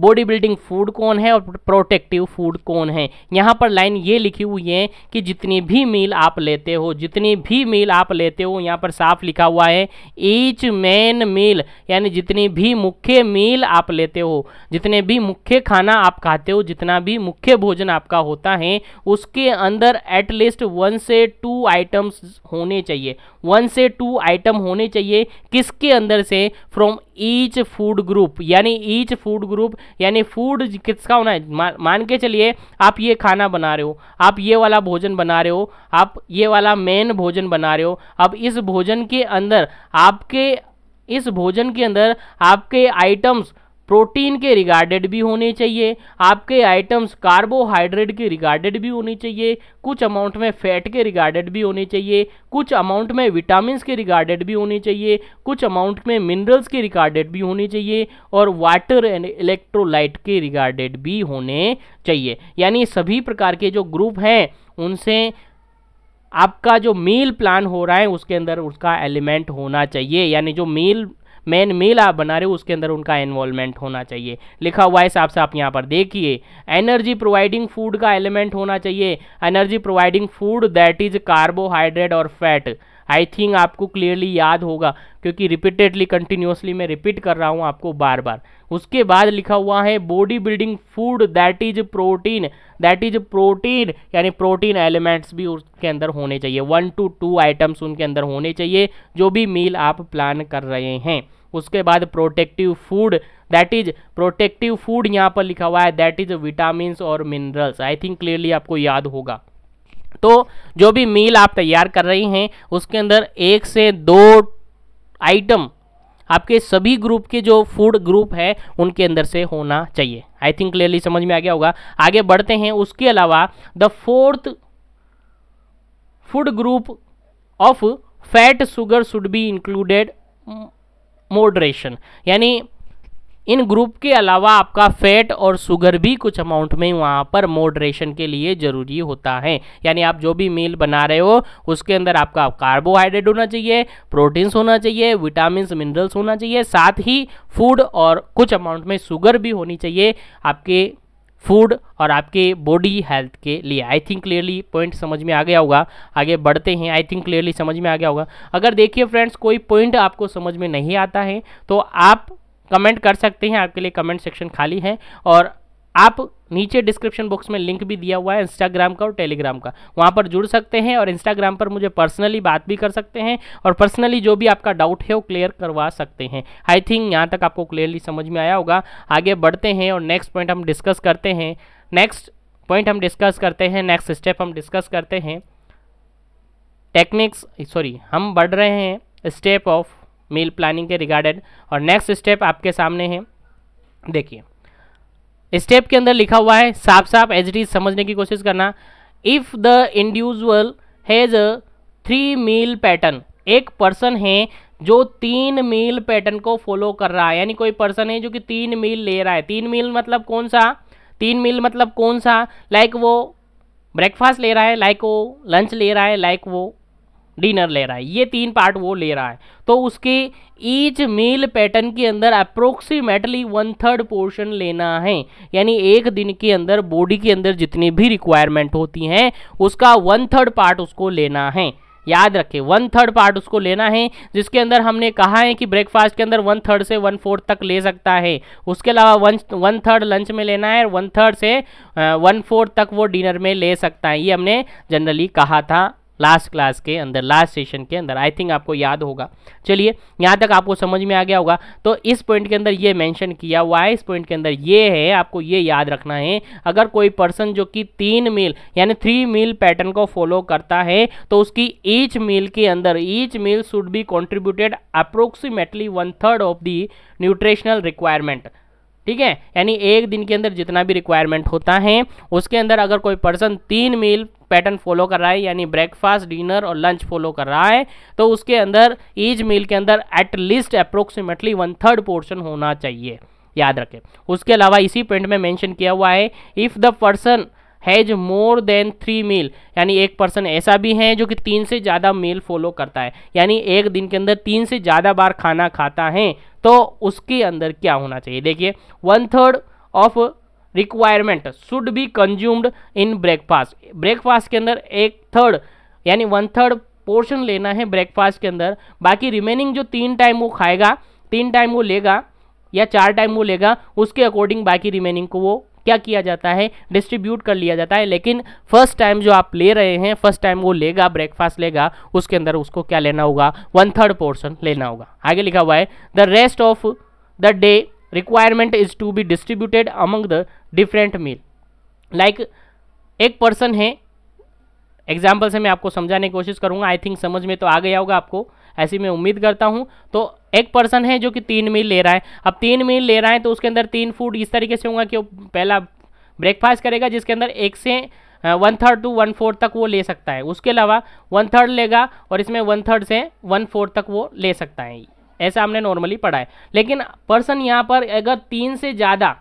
बॉडी बिल्डिंग फूड कौन है और प्रोटेक्टिव फूड कौन है यहाँ पर लाइन ये लिखी हुई है कि जितनी भी मील आप लेते हो जितनी भी मील आप लेते हो यहाँ पर साफ लिखा हुआ है ईच मेन मील यानी जितनी भी मुख्य मील आप लेते हो जितने भी मुख्य खाना आप खाते हो जितना भी मुख्य भोजन आपका होता है उसके अंदर एटलीस्ट वन से टू आइटम्स होने चाहिए वन से टू आइटम होने चाहिए किसके अंदर से फ्रॉम ईच फूड ग्रुप यानी ईच फूड ग्रुप यानी फूड किसका होना है मा, मान के चलिए आप ये खाना बना रहे हो आप ये वाला भोजन बना रहे हो आप ये वाला मेन भोजन बना रहे हो अब इस भोजन के अंदर आपके इस भोजन के अंदर आपके आइटम्स प्रोटीन के रिगार्डेड भी होने चाहिए आपके आइटम्स कार्बोहाइड्रेट के रिगार्डेड भी होने चाहिए कुछ अमाउंट में फैट के रिगार्डेड भी होने चाहिए कुछ अमाउंट में विटामिन के रिगार्डेड भी होने चाहिए कुछ अमाउंट में मिनरल्स के रिगार्डेड भी होने चाहिए और वाटर एंड इलेक्ट्रोलाइट के रिगार्डेड भी होने चाहिए यानी सभी प्रकार के जो ग्रुप हैं उनसे आपका जो मील प्लान हो रहा है उसके अंदर उसका एलिमेंट होना चाहिए यानी जो मील मेन मील आप बना रहे हो उसके अंदर उनका इन्वॉल्वमेंट होना चाहिए लिखा हुआ है हिसाब से आप यहाँ पर देखिए एनर्जी प्रोवाइडिंग फूड का एलिमेंट होना चाहिए energy providing food that is carbohydrate और फैट आई थिंक आपको क्लियरली याद होगा क्योंकि रिपीटेडली कंटिन्यूसली मैं रिपीट कर रहा हूँ आपको बार बार उसके बाद लिखा हुआ है body building food that is protein that is protein यानी प्रोटीन एलिमेंट्स भी उसके अंदर होने चाहिए वन टू टू आइटम्स उनके अंदर होने चाहिए जो भी मील आप प्लान कर रहे हैं उसके बाद protective food that is protective food यहाँ पर लिखा हुआ है दैट इज विटामिन और मिनरल्स आई थिंक क्लियरली आपको याद होगा तो जो भी मील आप तैयार कर रही हैं उसके अंदर एक से दो आइटम आपके सभी ग्रुप के जो फूड ग्रुप है उनके अंदर से होना चाहिए आई थिंक क्लियरली समझ में आ गया होगा आगे बढ़ते हैं उसके अलावा the fourth food group of fat sugar should be included moderation यानी इन ग्रुप के अलावा आपका फैट और शुगर भी कुछ अमाउंट में वहाँ पर मोडरेशन के लिए ज़रूरी होता है यानी आप जो भी मील बना रहे हो उसके अंदर आपका कार्बोहाइड्रेट होना चाहिए प्रोटीन्स होना चाहिए विटामिन मिनरल्स होना चाहिए साथ ही फूड और कुछ अमाउंट में शुगर भी होनी चाहिए आपके फूड और आपके बॉडी हेल्थ के लिए आई थिंक क्लियरली पॉइंट समझ में आ गया होगा आगे बढ़ते हैं आई थिंक क्लियरली समझ में आ गया होगा अगर देखिए फ्रेंड्स कोई पॉइंट आपको समझ में नहीं आता है तो आप कमेंट कर सकते हैं आपके लिए कमेंट सेक्शन खाली है और आप नीचे डिस्क्रिप्शन बॉक्स में लिंक भी दिया हुआ है इंस्टाग्राम का और टेलीग्राम का वहाँ पर जुड़ सकते हैं और इंस्टाग्राम पर मुझे पर्सनली बात भी कर सकते हैं और पर्सनली जो भी आपका डाउट है वो क्लियर करवा सकते हैं आई थिंक यहाँ तक आपको क्लियरली समझ में आया होगा आगे बढ़ते हैं और नेक्स्ट पॉइंट हम डिस्कस करते हैं नेक्स्ट पॉइंट हम डिस्कस करते हैं नेक्स्ट स्टेप हम डिस्कस करते हैं टेक्निक्स सॉरी हम बढ़ रहे हैं स्टेप ऑफ मील प्लानिंग के रिगार्डेड और नेक्स्ट स्टेप आपके सामने है देखिए स्टेप के अंदर लिखा हुआ है साफ साफ एज इट इज समझने की कोशिश करना if the individual has a three meal pattern एक पर्सन है जो तीन मील पैटर्न को फॉलो कर रहा है यानी कोई पर्सन है जो कि तीन मील ले रहा है तीन मील मतलब कौन सा तीन मील मतलब कौन सा लाइक like वो ब्रेकफास्ट ले रहा है लाइक like वो लंच ले रहा है लाइक like वो डिनर ले रहा है ये तीन पार्ट वो ले रहा है तो उसके ईच मील पैटर्न के अंदर अप्रोक्सीमेटली वन थर्ड पोर्शन लेना है यानी एक दिन के अंदर बॉडी के अंदर जितनी भी रिक्वायरमेंट होती हैं उसका वन थर्ड पार्ट उसको लेना है याद रखें वन थर्ड पार्ट उसको लेना है जिसके अंदर हमने कहा है कि ब्रेकफास्ट के अंदर वन थर्ड से वन फोर्थ तक ले सकता है उसके अलावा वन वन थर्ड लंच में लेना है और वन थर्ड से वन फोर्थ तक वो डिनर में ले सकता है ये हमने जनरली कहा था लास्ट क्लास के अंदर लास्ट सेशन के अंदर आई थिंक आपको याद होगा चलिए यहाँ तक आपको समझ में आ गया होगा तो इस पॉइंट के अंदर ये मेंशन किया हुआ है इस पॉइंट के अंदर ये है आपको ये याद रखना है अगर कोई पर्सन जो कि तीन मील यानी थ्री मील पैटर्न को फॉलो करता है तो उसकी ईच मील के अंदर each meal should be contributed approximately one third of the nutritional requirement ठीक है यानी एक दिन के अंदर जितना भी रिक्वायरमेंट होता है उसके अंदर अगर कोई पर्सन तीन मील पैटर्न फॉलो कर रहा है यानी ब्रेकफास्ट डिनर और लंच फॉलो कर रहा है तो उसके अंदर ईज मील के अंदर at least approximately one third portion होना चाहिए याद रखें उसके अलावा इसी पॉइंट में मेंशन किया हुआ है if the person has more than three meal यानी एक पर्सन ऐसा भी है जो कि तीन से ज़्यादा मील फॉलो करता है यानी एक दिन के अंदर तीन से ज़्यादा बार खाना खाता है तो उसके अंदर क्या होना चाहिए देखिए one third of requirement should be consumed in breakfast breakfast के अंदर एक थर्ड यानी वन थर्ड पोर्शन लेना है ब्रेकफास्ट के अंदर बाकी रिमेनिंग जो तीन टाइम वो खाएगा तीन टाइम वो लेगा या चार टाइम वो लेगा उसके अकॉर्डिंग बाकी रिमेनिंग को वो क्या किया जाता है डिस्ट्रीब्यूट कर लिया जाता है लेकिन फर्स्ट टाइम जो आप ले रहे हैं फर्स्ट टाइम वो लेगा ब्रेकफास्ट लेगा उसके अंदर उसको क्या लेना होगा वन थर्ड पोर्सन लेना होगा आगे लिखा हुआ है the rest of the day requirement is to be distributed among the different meal like एक पर्सन है एग्जाम्पल से मैं आपको समझाने की कोशिश करूंगा आई थिंक समझ में तो आ गया होगा आपको ऐसी मैं उम्मीद करता हूँ तो एक पर्सन है जो कि तीन मील ले रहा है अब तीन मील ले रहा है तो उसके अंदर तीन फूड इस तरीके से होगा कि वो पहला ब्रेकफास्ट करेगा जिसके अंदर एक से one third to one fourth तक वो ले सकता है उसके अलावा वन थर्ड लेगा और इसमें वन थर्ड से वन फोर्थ तक वो ले सकता है ऐसा हमने नॉर्मली पढ़ा है लेकिन पर्सन यहाँ पर अगर तीन से ज़्यादा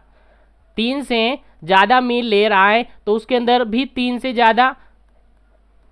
तीन से ज़्यादा मील ले रहा है तो उसके अंदर भी तीन से ज़्यादा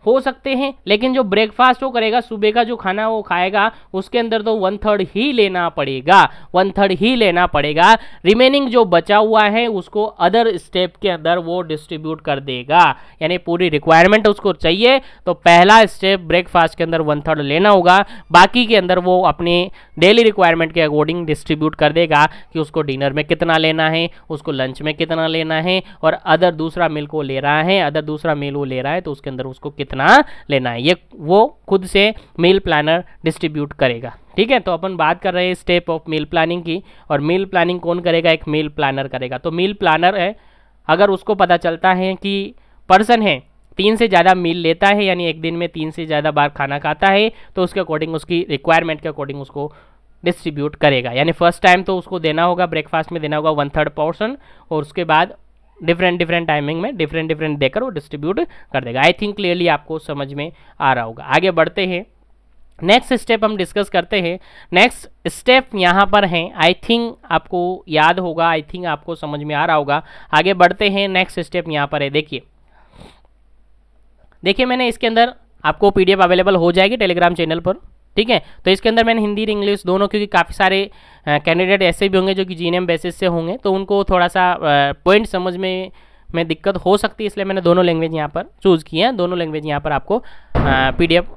हो सकते हैं लेकिन जो ब्रेकफास्ट वो करेगा सुबह का जो खाना वो खाएगा उसके अंदर तो वन थर्ड ही लेना पड़ेगा वन थर्ड ही लेना पड़ेगा रिमेनिंग जो बचा हुआ है उसको अदर स्टेप के अंदर वो डिस्ट्रीब्यूट कर देगा यानी पूरी रिक्वायरमेंट उसको चाहिए तो पहला स्टेप ब्रेकफास्ट के अंदर वन थर्ड लेना होगा बाकी के अंदर वो अपने डेली रिक्वायरमेंट के अकॉर्डिंग डिस्ट्रीब्यूट कर देगा कि उसको डिनर में कितना लेना है उसको लंच में कितना लेना है और अदर दूसरा मिल को ले रहा है अदर दूसरा मील वो ले रहा है तो उसके अंदर उसको कितना कितना लेना है ये वो खुद से मील प्लानर डिस्ट्रीब्यूट करेगा ठीक है तो अपन बात कर रहे हैं स्टेप ऑफ मील प्लानिंग की और मील प्लानिंग कौन करेगा एक मील प्लानर करेगा तो मील प्लानर है अगर उसको पता चलता है कि पर्सन है तीन से ज़्यादा मील लेता है यानी एक दिन में तीन से ज़्यादा बार खाना खाता है तो उसके अकॉर्डिंग उसकी रिक्वायरमेंट के अकॉर्डिंग उसको डिस्ट्रीब्यूट करेगा यानी फर्स्ट टाइम तो उसको देना होगा ब्रेकफास्ट में देना होगा वन थर्ड पोर्सन और उसके बाद डिफरेंट डिफरेंट टाइमिंग में डिफरेंट डिफरेंट देकर वो डिस्ट्रीब्यूट कर देगा आई थिंक क्लियरली आपको समझ में आ रहा होगा आगे बढ़ते हैं नेक्स्ट स्टेप हम डिस्कस करते हैं नेक्स्ट स्टेप यहाँ पर हैं आई थिंक आपको याद होगा आई थिंक आपको समझ में आ रहा होगा आगे बढ़ते हैं नेक्स्ट स्टेप यहाँ पर है देखिए देखिए मैंने इसके अंदर आपको पीडीएफ अवेलेबल हो जाएगी टेलीग्राम चैनल पर ठीक है तो इसके अंदर मैंने हिंदी और इंग्लिश दोनों क्योंकि काफ़ी सारे कैंडिडेट ऐसे भी होंगे जो कि जी बेसिस से होंगे तो उनको थोड़ा सा पॉइंट समझ में में दिक्कत हो सकती है इसलिए मैंने दोनों लैंग्वेज यहाँ पर चूज़ किए हैं दोनों लैंग्वेज यहाँ पर आपको पीडीएफ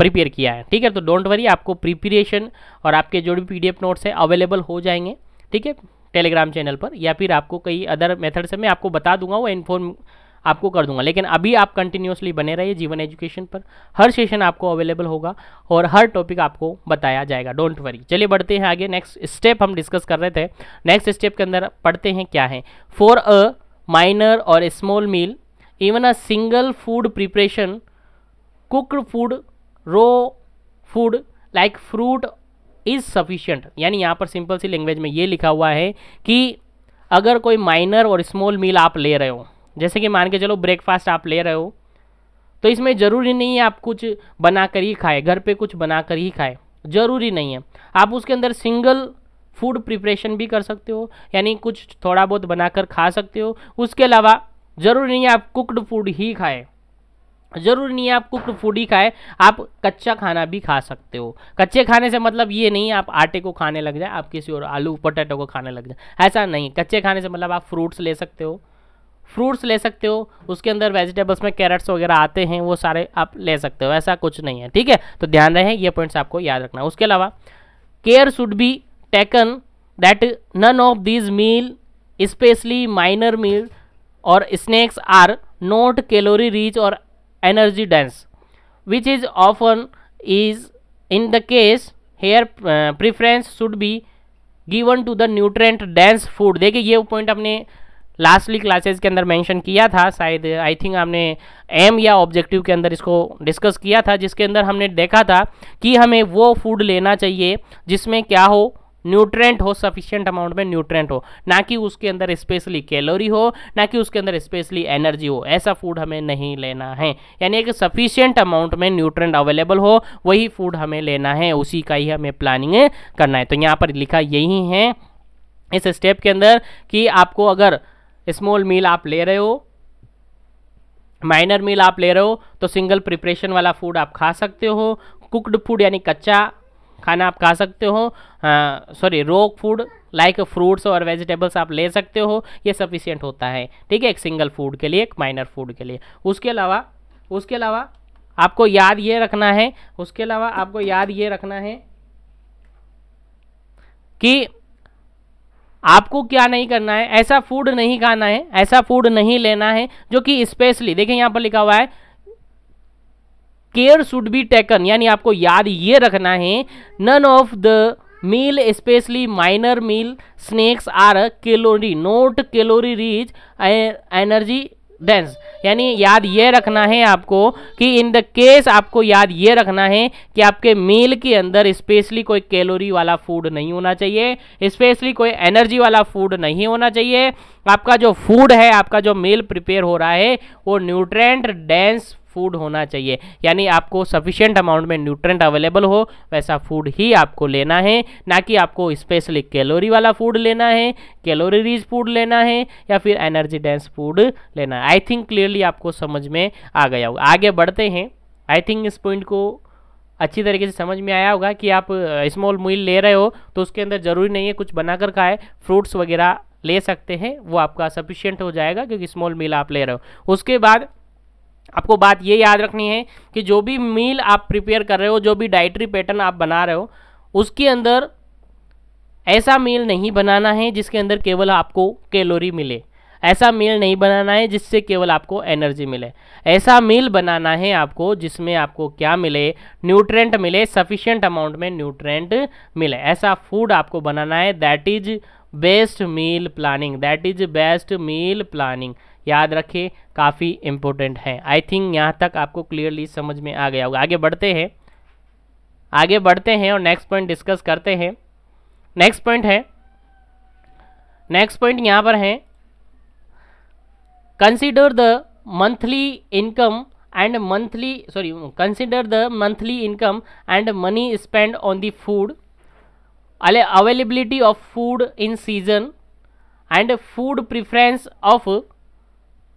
प्रिपेयर किया है ठीक है तो डोंट वरी आपको प्रिपरेशन और आपके जो भी पीडीएफ नोट्स हैं अवेलेबल हो जाएंगे ठीक है टेलीग्राम चैनल पर या फिर आपको कई अदर मेथड से मैं आपको बता दूंगा वो इन्फॉर्म आपको कर दूंगा लेकिन अभी आप कंटिन्यूसली बने रहिए जीवन एजुकेशन पर हर सेशन आपको अवेलेबल होगा और हर टॉपिक आपको बताया जाएगा डोंट वरी चलिए बढ़ते हैं आगे नेक्स्ट स्टेप हम डिस्कस कर रहे थे नेक्स्ट स्टेप के अंदर पढ़ते हैं क्या है फॉर अ माइनर और small meal even a single food preparation cooked food raw food like fruit is sufficient यानी यहाँ पर सिंपल सी लैंग्वेज में ये लिखा हुआ है कि अगर कोई माइनर और स्मॉल मील आप ले रहे हो जैसे कि मान के चलो ब्रेकफास्ट आप ले रहे हो तो इसमें ज़रूरी नहीं है आप कुछ बना कर ही खाएं घर पे कुछ बना कर ही खाएं ज़रूरी नहीं है आप उसके अंदर सिंगल फूड प्रिपरेशन भी कर सकते हो यानी कुछ थोड़ा बहुत बनाकर खा सकते हो उसके अलावा ज़रूरी नहीं है आप कुकड फूड ही खाएँ ज़रूरी नहीं है आप कुकड फूड ही खाए आप कच्चा खाना भी खा सकते हो कच्चे खाने से मतलब ये नहीं आप आटे को खाने लग जाए आप किसी और आलू पोटैटो को खाने लग जाए ऐसा नहीं कच्चे खाने से मतलब आप फ्रूट्स ले सकते हो फ्रूट्स ले सकते हो उसके अंदर वेजिटेबल्स में कैरेट्स वगैरह आते हैं वो सारे आप ले सकते हो ऐसा कुछ नहीं है ठीक है तो ध्यान रहे ये पॉइंट्स आपको याद रखना उसके अलावा care should be taken that none of these meal specially minor meal और snacks are not calorie rich और energy dense which is often is in the case here preference should be given to the nutrient dense food देखिए ये पॉइंट अपने लास्टली क्लासेज के अंदर मेंशन किया था शायद आई थिंक हमने एम या ऑब्जेक्टिव के अंदर इसको डिस्कस किया था जिसके अंदर हमने देखा था कि हमें वो फूड लेना चाहिए जिसमें क्या हो न्यूट्रेंट हो सफिशियंट अमाउंट में न्यूट्रेंट हो ना कि उसके अंदर स्पेशली कैलोरी हो ना कि उसके अंदर स्पेशली एनर्जी हो ऐसा फूड हमें नहीं लेना है यानी एक सफिशियंट अमाउंट में न्यूट्रेंट अवेलेबल हो वही फूड हमें लेना है उसी का ही हमें प्लानिंग करना है तो यहाँ पर लिखा यही है इस स्टेप के अंदर कि आपको अगर स्मॉल मील आप ले रहे हो माइनर मील आप ले रहे हो तो सिंगल प्रिपरेशन वाला फूड आप खा सकते हो कुकड फूड यानी कच्चा खाना आप खा सकते हो सॉरी रोक फूड लाइक फ्रूट्स और वेजिटेबल्स आप ले सकते हो ये सफिशियंट होता है ठीक है एक सिंगल फूड के लिए एक माइनर फूड के लिए उसके अलावा उसके अलावा आपको याद ये रखना है उसके अलावा आपको याद ये रखना है कि आपको क्या नहीं करना है ऐसा फूड नहीं खाना है ऐसा फूड नहीं लेना है जो कि स्पेशली देखिए यहाँ पर लिखा हुआ है केयर शुड बी टेकन यानी आपको याद ये रखना है none of the meal specially minor meal snacks are calorie not calorie rich energy dense यानी याद ये रखना है आपको कि इन द केस आपको याद ये रखना है कि आपके मील के अंदर स्पेशली कोई कैलोरी वाला फूड नहीं होना चाहिए स्पेशली कोई एनर्जी वाला फूड नहीं होना चाहिए आपका जो फूड है आपका जो मील प्रिपेयर हो रहा है वो न्यूट्रेंट डेंस फूड होना चाहिए यानी आपको सफिशियंट अमाउंट में न्यूट्रेंट अवेलेबल हो वैसा फूड ही आपको लेना है ना कि आपको स्पेशली कैलोरी वाला फूड लेना है कैलोरी रिच फूड लेना है या फिर एनर्जी डेंस फूड लेना है आई थिंक क्लियरली आपको समझ में आ गया होगा आगे बढ़ते हैं आई थिंक इस पॉइंट को अच्छी तरीके से समझ में आया होगा कि आप स्मॉल मील ले रहे हो तो उसके अंदर ज़रूरी नहीं है कुछ बनाकर खाए फ्रूट्स वगैरह ले सकते हैं वो आपका सफिशियंट हो जाएगा क्योंकि स्मॉल मील आप ले रहे हो उसके बाद आपको बात ये याद रखनी है कि जो भी मील आप प्रिपेयर कर रहे हो जो भी डाइटरी पैटर्न आप बना रहे हो उसके अंदर ऐसा मील नहीं बनाना है जिसके अंदर केवल आपको कैलोरी मिले ऐसा मील नहीं बनाना है जिससे केवल आपको एनर्जी मिले ऐसा मील बनाना है आपको जिसमें आपको क्या मिले न्यूट्रेंट मिले सफिशियंट अमाउंट में न्यूट्रेंट मिले ऐसा फूड आपको बनाना है that is best meal planning that is best meal planning याद रखें काफ़ी इम्पोर्टेंट हैं आई थिंक यहाँ तक आपको क्लियरली समझ में आ गया होगा आगे बढ़ते हैं आगे बढ़ते हैं और नेक्स्ट पॉइंट डिस्कस करते हैं नेक्स्ट पॉइंट है नेक्स्ट पॉइंट यहाँ पर है consider the monthly income and monthly sorry consider the monthly income and money spend on the food अले availability of food in season and food preference of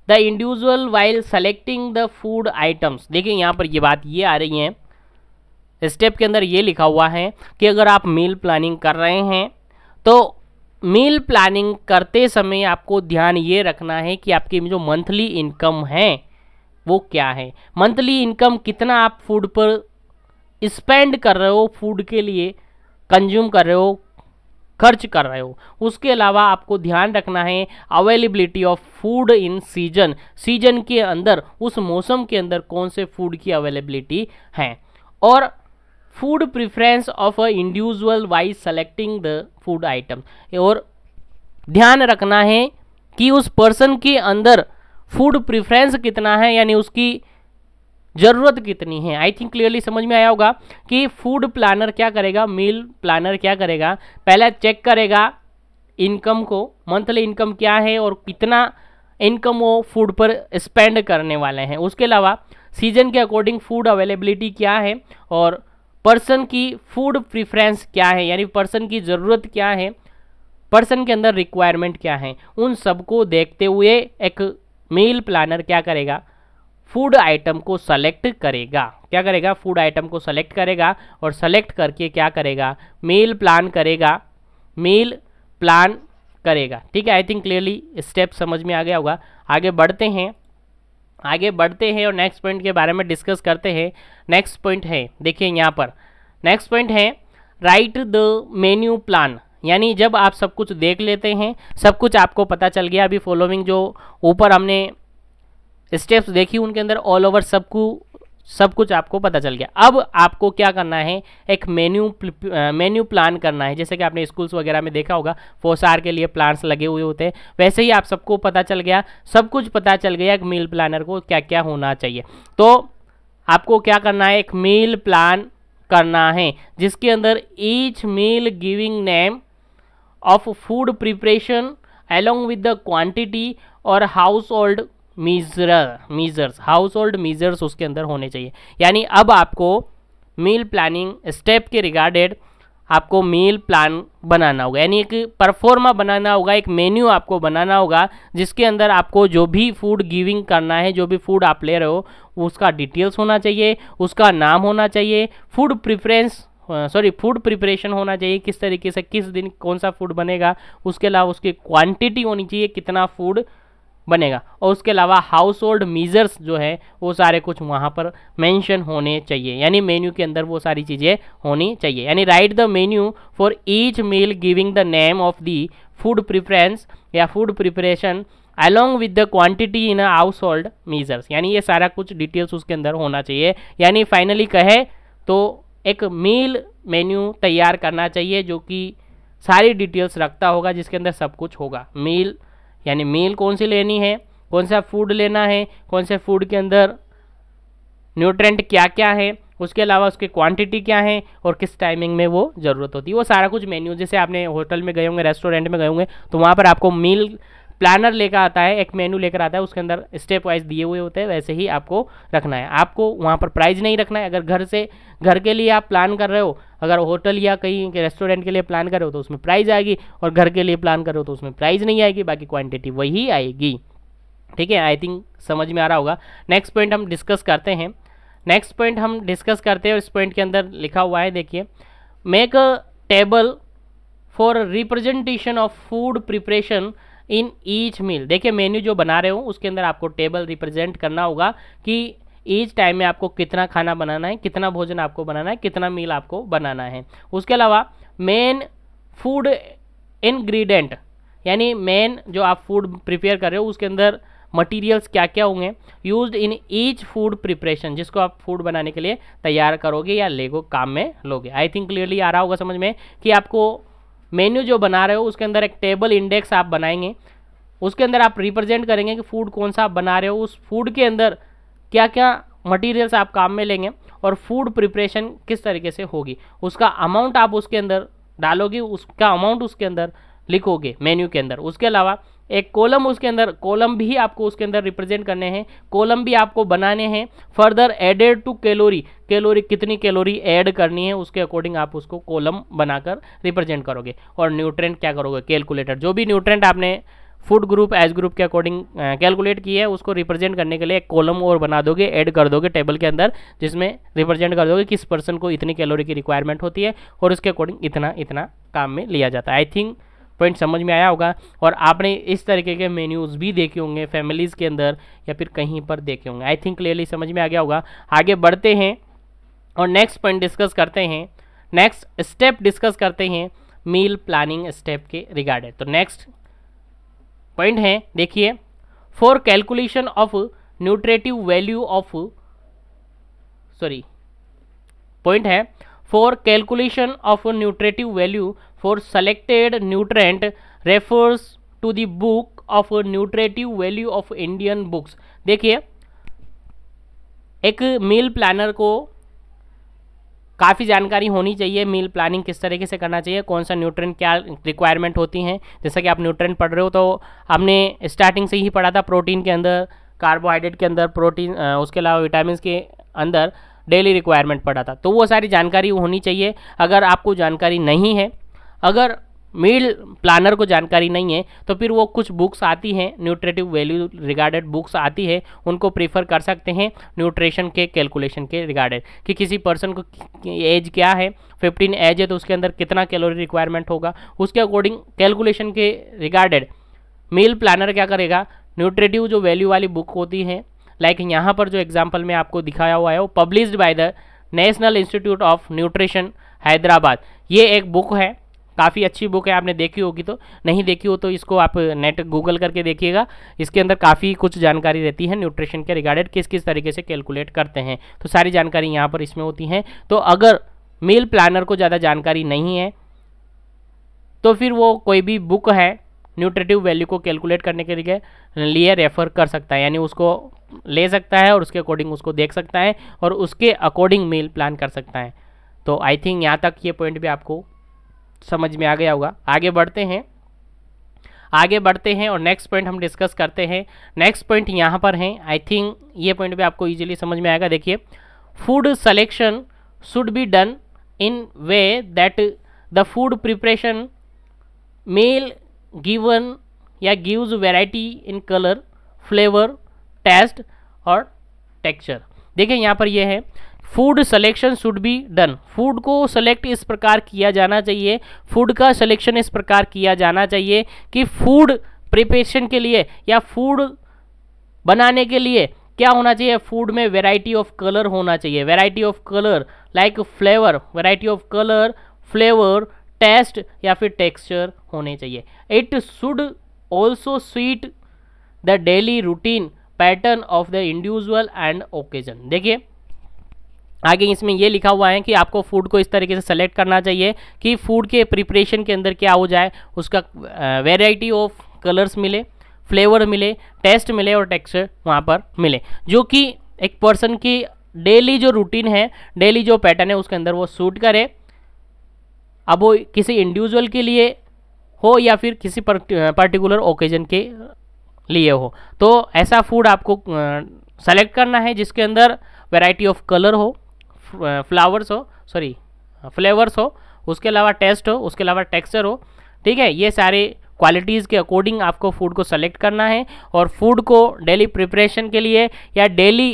the individual while selecting the food items देखिए यहाँ पर ये बात ये आ रही है स्टेप के अंदर ये लिखा हुआ है कि अगर आप मील प्लानिंग कर रहे हैं तो मील प्लानिंग करते समय आपको ध्यान ये रखना है कि आपकी जो मंथली इनकम है वो क्या है मंथली इनकम कितना आप फूड पर स्पेंड कर रहे हो फूड के लिए कंज्यूम कर रहे हो खर्च कर रहे हो उसके अलावा आपको ध्यान रखना है availability of food in season season के अंदर उस मौसम के अंदर कौन से फूड की अवेलेबिलिटी है और food preference of a individual while selecting the food item और ध्यान रखना है कि उस पर्सन के अंदर फूड प्रिफ्रेंस कितना है यानी उसकी जरूरत कितनी है आई थिंक क्लियरली समझ में आया होगा कि फूड प्लानर क्या करेगा मील प्लानर क्या करेगा पहले चेक करेगा इनकम को मंथली इनकम क्या है और कितना इनकम वो फूड पर स्पेंड करने वाले हैं उसके अलावा सीजन के अकॉर्डिंग फूड अवेलेबिलिटी क्या है और पर्सन की फूड प्रिफ्रेंस क्या है यानी पर्सन की ज़रूरत क्या है पर्सन के अंदर रिक्वायरमेंट क्या है उन सबको देखते हुए एक मील प्लानर क्या करेगा फूड आइटम को सेलेक्ट करेगा क्या करेगा फूड आइटम को सेलेक्ट करेगा और सेलेक्ट करके क्या करेगा मेल प्लान करेगा मेल प्लान करेगा ठीक है आई थिंक क्लियरली स्टेप समझ में आ गया होगा आगे बढ़ते हैं आगे बढ़ते हैं और नेक्स्ट पॉइंट के बारे में डिस्कस करते हैं नेक्स्ट पॉइंट है देखिए यहाँ पर नेक्स्ट पॉइंट है राइट द मेन्यू प्लान यानी जब आप सब कुछ देख लेते हैं सब कुछ आपको पता चल गया अभी फॉलोइंग जो ऊपर हमने स्टेप्स देखी उनके अंदर ऑल ओवर सब को सब कुछ आपको पता चल गया अब आपको क्या करना है एक मेन्यू मेन्यू प्लान करना है जैसे कि आपने स्कूल्स वगैरह में देखा होगा फोसार के लिए प्लान्स लगे हुए होते हैं वैसे ही आप सबको पता चल गया सब कुछ पता चल गया एक मील प्लानर को क्या क्या होना चाहिए तो आपको क्या करना है एक मील प्लान करना है जिसके अंदर each meal giving name of food preparation with the quantity और household measure measures household measures उसके अंदर होने चाहिए यानी अब आपको मील प्लानिंग स्टेप के रिगार्डेड आपको मील प्लान बनाना होगा यानी एक परफॉर्मा बनाना होगा एक मेन्यू आपको बनाना होगा जिसके अंदर आपको जो भी फूड गिविंग करना है जो भी फूड आप ले रहे हो उसका डिटेल्स होना चाहिए उसका नाम होना चाहिए food preference sorry food preparation होना चाहिए किस तरीके से किस दिन कौन सा फूड बनेगा उसके अलावा उसकी क्वांटिटी होनी चाहिए कितना फूड बनेगा और उसके अलावा हाउस होल्ड मीज़र्स जो है वो सारे कुछ वहाँ पर मेंशन होने चाहिए यानी मेन्यू के अंदर वो सारी चीज़ें होनी चाहिए यानी write the menu for each meal giving the name of the food preference या food preparation along with the quantity in a household measures यानी ये सारा कुछ डिटेल्स उसके अंदर होना चाहिए यानी फाइनली कहे तो एक मील मेन्यू तैयार करना चाहिए जो कि सारी डिटेल्स रखता होगा जिसके अंदर सब कुछ होगा मील यानी मील कौन सी लेनी है कौन सा फूड लेना है कौन से फूड के अंदर न्यूट्रेंट क्या क्या है उसके अलावा उसकी क्वांटिटी क्या है और किस टाइमिंग में वो ज़रूरत होती है वो सारा कुछ मेन्यू जैसे आपने होटल में गए होंगे रेस्टोरेंट में गए होंगे तो वहाँ पर आपको मील प्लानर लेकर आता है एक मेन्यू लेकर आता है उसके अंदर स्टेप वाइज दिए हुए होते हैं वैसे ही आपको रखना है आपको वहाँ पर प्राइज नहीं रखना है अगर घर से घर के लिए आप प्लान कर रहे हो अगर होटल या कहीं के रेस्टोरेंट के लिए प्लान करो तो उसमें प्राइस आएगी और घर के लिए प्लान करो तो उसमें प्राइस नहीं आएगी बाकी क्वांटिटी वही आएगी ठीक है आई थिंक समझ में आ रहा होगा नेक्स्ट पॉइंट हम डिस्कस करते हैं नेक्स्ट पॉइंट हम डिस्कस करते हैं और इस पॉइंट के अंदर लिखा हुआ है देखिए make a table for representation of food preparation in each meal देखिए मेन्यू जो बना रहे हो उसके अंदर आपको टेबल रिप्रेजेंट करना होगा कि ईच टाइम में आपको कितना खाना बनाना है कितना भोजन आपको बनाना है कितना मील आपको बनाना है उसके अलावा मेन फूड इन्ग्रीडियंट यानी मेन जो आप फूड प्रिपेयर कर रहे हो उसके अंदर मटेरियल्स क्या क्या होंगे used in each food preparation जिसको आप फूड बनाने के लिए तैयार करोगे या लेगो काम में लोगे आई थिंक क्लियरली आ रहा होगा समझ में कि आपको मेन्यू जो बना रहे हो उसके अंदर एक टेबल इंडेक्स आप बनाएंगे उसके अंदर आप रिप्रेजेंट करेंगे कि फूड कौन सा आप बना रहे हो उस फूड के अंदर क्या क्या मटेरियल्स आप काम में लेंगे और फूड प्रिपरेशन किस तरीके से होगी उसका अमाउंट आप उसके अंदर डालोगे उसका अमाउंट उसके अंदर लिखोगे मेन्यू के अंदर उसके अलावा एक कॉलम उसके अंदर कॉलम भी आपको उसके अंदर रिप्रेजेंट करने हैं कॉलम भी आपको बनाने हैं further added to calorie calorie कितनी कैलोरी ऐड करनी है उसके अकॉर्डिंग आप उसको कॉलम बनाकर रिप्रेजेंट करोगे और न्यूट्रेंट क्या करोगे कैलकुलेटर जो भी न्यूट्रेंट आपने फूड ग्रुप एज ग्रुप के अकॉर्डिंग कैलकुलेट की है उसको रिप्रेजेंट करने के लिए एक कॉलम और बना दोगे ऐड कर दोगे टेबल के अंदर जिसमें रिप्रेजेंट कर दोगे किस पर्सन को इतनी कैलोरी की रिक्वायरमेंट होती है और उसके अकॉर्डिंग इतना इतना काम में लिया जाता है आई थिंक पॉइंट समझ में आया होगा और आपने इस तरीके के मेन्यूज़ भी देखे होंगे फैमिलीज़ के अंदर या फिर कहीं पर देखे होंगे आई थिंक क्लियरली समझ में आ गया होगा आगे बढ़ते हैं और नेक्स्ट पॉइंट डिस्कस करते हैं नेक्स्ट स्टेप डिस्कस करते हैं मील प्लानिंग स्टेप के रिगार्डेड तो नेक्स्ट पॉइंट हैं देखिए for calculation of nutritive value of sorry point है for calculation of nutritive value for selected nutrient refers to the book of nutritive value of Indian books देखिए एक मील प्लानर को काफ़ी जानकारी होनी चाहिए मील प्लानिंग किस तरीके से करना चाहिए कौन सा न्यूट्रेंट क्या रिक्वायरमेंट होती हैं जैसा कि आप न्यूट्रेंट पढ़ रहे हो तो हमने स्टार्टिंग से ही पढ़ा था प्रोटीन के अंदर कार्बोहाइड्रेट के अंदर प्रोटीन उसके अलावा विटामिन के अंदर डेली रिक्वायरमेंट पड़ा था तो वो सारी जानकारी होनी चाहिए अगर आपको जानकारी नहीं है अगर मील प्लानर को जानकारी नहीं है तो फिर वो कुछ बुक्स आती हैं न्यूट्रेटिव वैल्यू रिगार्डेड बुक्स आती है उनको प्रीफर कर सकते हैं न्यूट्रिशन के कैलकुलेशन के रिगार्डेड कि किसी पर्सन को एज क्या है 15 एज है तो उसके अंदर कितना कैलोरी रिक्वायरमेंट होगा उसके अकॉर्डिंग कैलकुलेशन के रिगार्डेड मील प्लानर क्या करेगा न्यूट्रेटिव जो वैल्यू वाली बुक होती है लाइक like यहाँ पर जो एग्जाम्पल में आपको दिखाया हुआ है वो publish by the national institute of nutrition Hyderabad ये एक बुक है काफ़ी अच्छी बुक है आपने देखी होगी तो नहीं देखी हो तो इसको आप नेट गूगल करके देखिएगा इसके अंदर काफ़ी कुछ जानकारी रहती है न्यूट्रिशन के रिगार्डेड किस किस तरीके से कैलकुलेट करते हैं तो सारी जानकारी यहाँ पर इसमें होती हैं तो अगर मील प्लानर को ज़्यादा जानकारी नहीं है तो फिर वो कोई भी बुक है न्यूट्रेटिव वैल्यू को कैलकुलेट करने के लिए लिए रेफ़र कर सकता है यानी उसको ले सकता है और उसके अकॉर्डिंग उसको देख सकता है और उसके अकॉर्डिंग मील प्लान कर सकता है तो आई थिंक यहाँ तक ये पॉइंट भी आपको समझ में आ गया होगा आगे बढ़ते हैं आगे बढ़ते हैं और नेक्स्ट पॉइंट हम डिस्कस करते हैं नेक्स्ट पॉइंट यहाँ पर हैं आई थिंक ये पॉइंट भी आपको ईजिली समझ में आएगा देखिए food selection should be done in way that the food preparation meal given or gives variety in colour flavour taste और टेक्चर देखिए यहाँ पर यह है food selection should be done food को सेलेक्ट इस प्रकार किया जाना चाहिए फूड का सिलेक्शन इस प्रकार किया जाना चाहिए कि फूड प्रिपरेशन के लिए या फूड बनाने के लिए क्या होना चाहिए फूड में वेराइटी ऑफ कलर होना चाहिए variety of colour like flavour variety of colour flavour taste या फिर टेक्सचर होने चाहिए it should also suit the daily routine pattern of the individual and occasion देखिए आगे इसमें ये लिखा हुआ है कि आपको फूड को इस तरीके से सेलेक्ट करना चाहिए कि फूड के प्रिपरेशन के अंदर क्या हो जाए उसका वेराइटी ऑफ कलर्स मिले फ्लेवर मिले टेस्ट मिले और टेक्सचर वहाँ पर मिले जो कि एक पर्सन की डेली जो रूटीन है डेली जो पैटर्न है उसके अंदर वो सूट करे अब वो किसी इंडिविजुअल के लिए हो या फिर किसी पर्टिकुलर ओकेजन के लिए हो तो ऐसा फूड आपको सेलेक्ट करना है जिसके अंदर वैरायटी ऑफ कलर हो फ्लावर्स हो सॉरी फ्लेवर्स हो उसके अलावा टेस्ट हो उसके अलावा टेक्सचर हो ठीक है ये सारे क्वालिटीज़ के अकॉर्डिंग आपको फूड को सेलेक्ट करना है और फूड को डेली प्रिपरेशन के लिए या डेली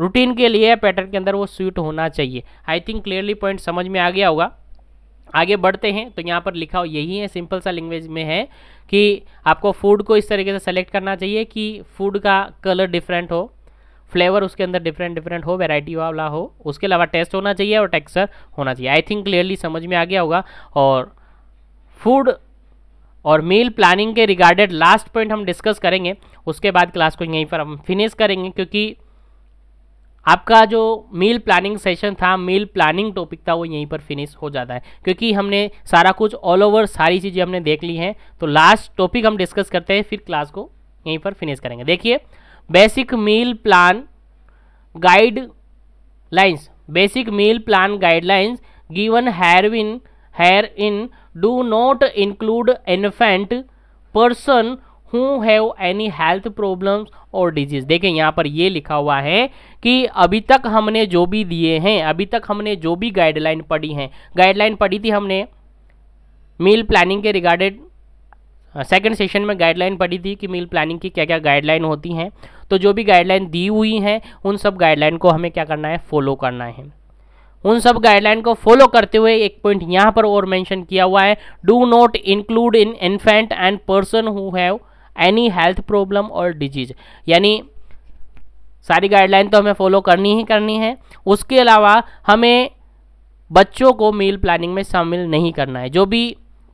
रूटीन के लिए पैटर्न के अंदर वो स्वीट होना चाहिए आई थिंक क्लियरली पॉइंट समझ में आ गया होगा आगे बढ़ते हैं तो यहाँ पर लिखा हो यही है सिंपल सा लैंग्वेज में है कि आपको फूड को इस तरीके से सेलेक्ट करना चाहिए कि फूड का कलर डिफरेंट हो फ्लेवर उसके अंदर डिफरेंट डिफरेंट हो वेराइटी वाला हो उसके अलावा टेस्ट होना चाहिए और टेक्सचर होना चाहिए आई थिंक क्लियरली समझ में आ गया होगा और फूड और मील प्लानिंग के रिगार्डेड लास्ट पॉइंट हम डिस्कस करेंगे उसके बाद क्लास को यहीं पर हम फिनिश करेंगे क्योंकि आपका जो मील प्लानिंग सेशन था मील प्लानिंग टॉपिक था वो यहीं पर फिनिश हो जाता है क्योंकि हमने सारा कुछ ऑल ओवर सारी चीज़ें हमने देख ली हैं तो लास्ट टॉपिक हम डिस्कस करते हैं फिर क्लास को यहीं पर फिनिश करेंगे देखिए basic meal plan guidelines basic meal plan guidelines given win here in do not include infant person who have any health problems और डिजीज देखें यहाँ पर ये लिखा हुआ है कि अभी तक हमने जो भी दिए हैं अभी तक हमने जो भी गाइडलाइन पढ़ी हैं गाइडलाइन पढ़ी थी हमने मील प्लानिंग के रिगार्डेड सेकंड सेशन में गाइडलाइन पढ़ी थी कि मील प्लानिंग की क्या क्या गाइडलाइन होती हैं तो जो भी गाइडलाइन दी हुई हैं उन सब गाइडलाइन को हमें क्या करना है फॉलो करना है उन सब गाइडलाइन को फॉलो करते हुए एक पॉइंट यहाँ पर और मेंशन किया हुआ है do not include in infant and person who have any health problem और डिजीज यानी सारी गाइडलाइन तो हमें फॉलो करनी ही करनी है उसके अलावा हमें बच्चों को मील प्लानिंग में शामिल नहीं करना है जो भी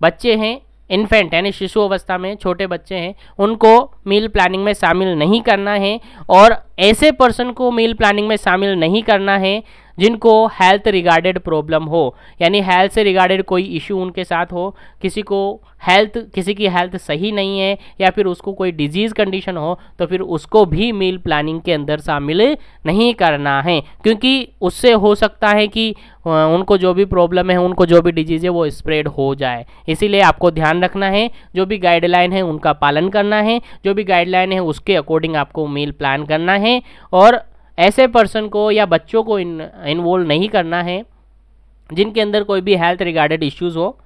बच्चे हैं इन्फेंट यानी शिशु अवस्था में छोटे बच्चे हैं उनको मील प्लानिंग में शामिल नहीं करना है और ऐसे पर्सन को मील प्लानिंग में शामिल नहीं करना है जिनको हेल्थ रिगार्डेड प्रॉब्लम हो यानी हेल्थ से रिगार्डेड कोई इशू उनके साथ हो किसी को हेल्थ किसी की हेल्थ सही नहीं है या फिर उसको कोई डिजीज़ कंडीशन हो तो फिर उसको भी मील प्लानिंग के अंदर शामिल नहीं करना है क्योंकि उससे हो सकता है कि उनको जो भी प्रॉब्लम है उनको जो भी डिजीज़ है वो स्प्रेड हो जाए इसीलिए आपको ध्यान रखना है जो भी गाइडलाइन है उनका पालन करना है जो भी गाइडलाइन है उसके अकॉर्डिंग आपको मील प्लान करना है और ऐसे पर्सन को या बच्चों को इन्वॉल्व नहीं करना है जिनके अंदर कोई भी हेल्थ रिगार्डेड इश्यूज़ हो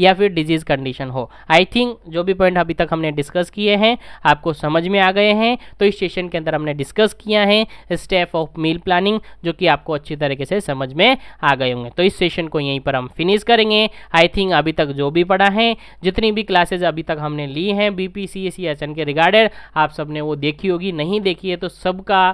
या फिर डिजीज़ कंडीशन हो आई थिंक जो भी पॉइंट अभी तक हमने डिस्कस किए हैं आपको समझ में आ गए हैं तो इस सेशन के अंदर हमने डिस्कस किया है स्टेप ऑफ मील प्लानिंग जो कि आपको अच्छी तरीके से समझ में आ गए होंगे तो इस सेशन को यहीं पर हम फिनिश करेंगे आई थिंक अभी तक जो भी पढ़ा है जितनी भी क्लासेज अभी तक हमने ली हैं B P C S H N के रिगार्डेड आप सबने वो देखी होगी नहीं देखी है तो सबका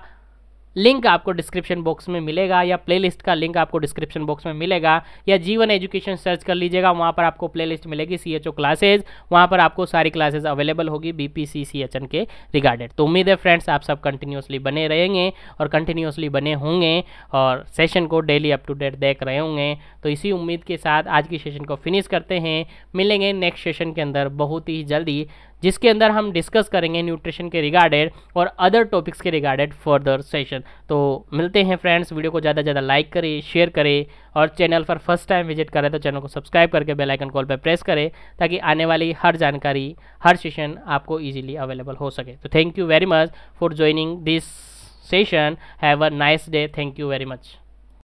लिंक आपको डिस्क्रिप्शन बॉक्स में मिलेगा या प्लेलिस्ट का लिंक आपको डिस्क्रिप्शन बॉक्स में मिलेगा या जीवन एजुकेशन सर्च कर लीजिएगा वहाँ पर आपको प्लेलिस्ट मिलेगी सी एच ओ क्लासेज वहाँ पर आपको सारी क्लासेज अवेलेबल होगी B P C C H N के रिगार्डेड तो उम्मीद है फ्रेंड्स आप सब कंटिन्यूसली बने रहेंगे और कंटिन्यूसली बने होंगे और सेशन को डेली अप टू डेट देख रहे होंगे तो इसी उम्मीद के साथ आज की सेशन को फिनिश करते हैं मिलेंगे नेक्स्ट सेशन के अंदर बहुत ही जल्दी जिसके अंदर हम डिस्कस करेंगे न्यूट्रिशन के रिगार्डेड और अदर टॉपिक्स के रिगार्डेड फर्दर सेशन तो मिलते हैं फ्रेंड्स वीडियो को ज़्यादा से ज़्यादा लाइक करें शेयर करें और चैनल पर फर्स्ट टाइम विजिट करें तो चैनल को सब्सक्राइब करके बेल आइकन कॉल पर प्रेस करें ताकि आने वाली हर जानकारी हर सेशन आपको ईजिली अवेलेबल हो सके तो thank you very much for joining this session have a nice day thank you very much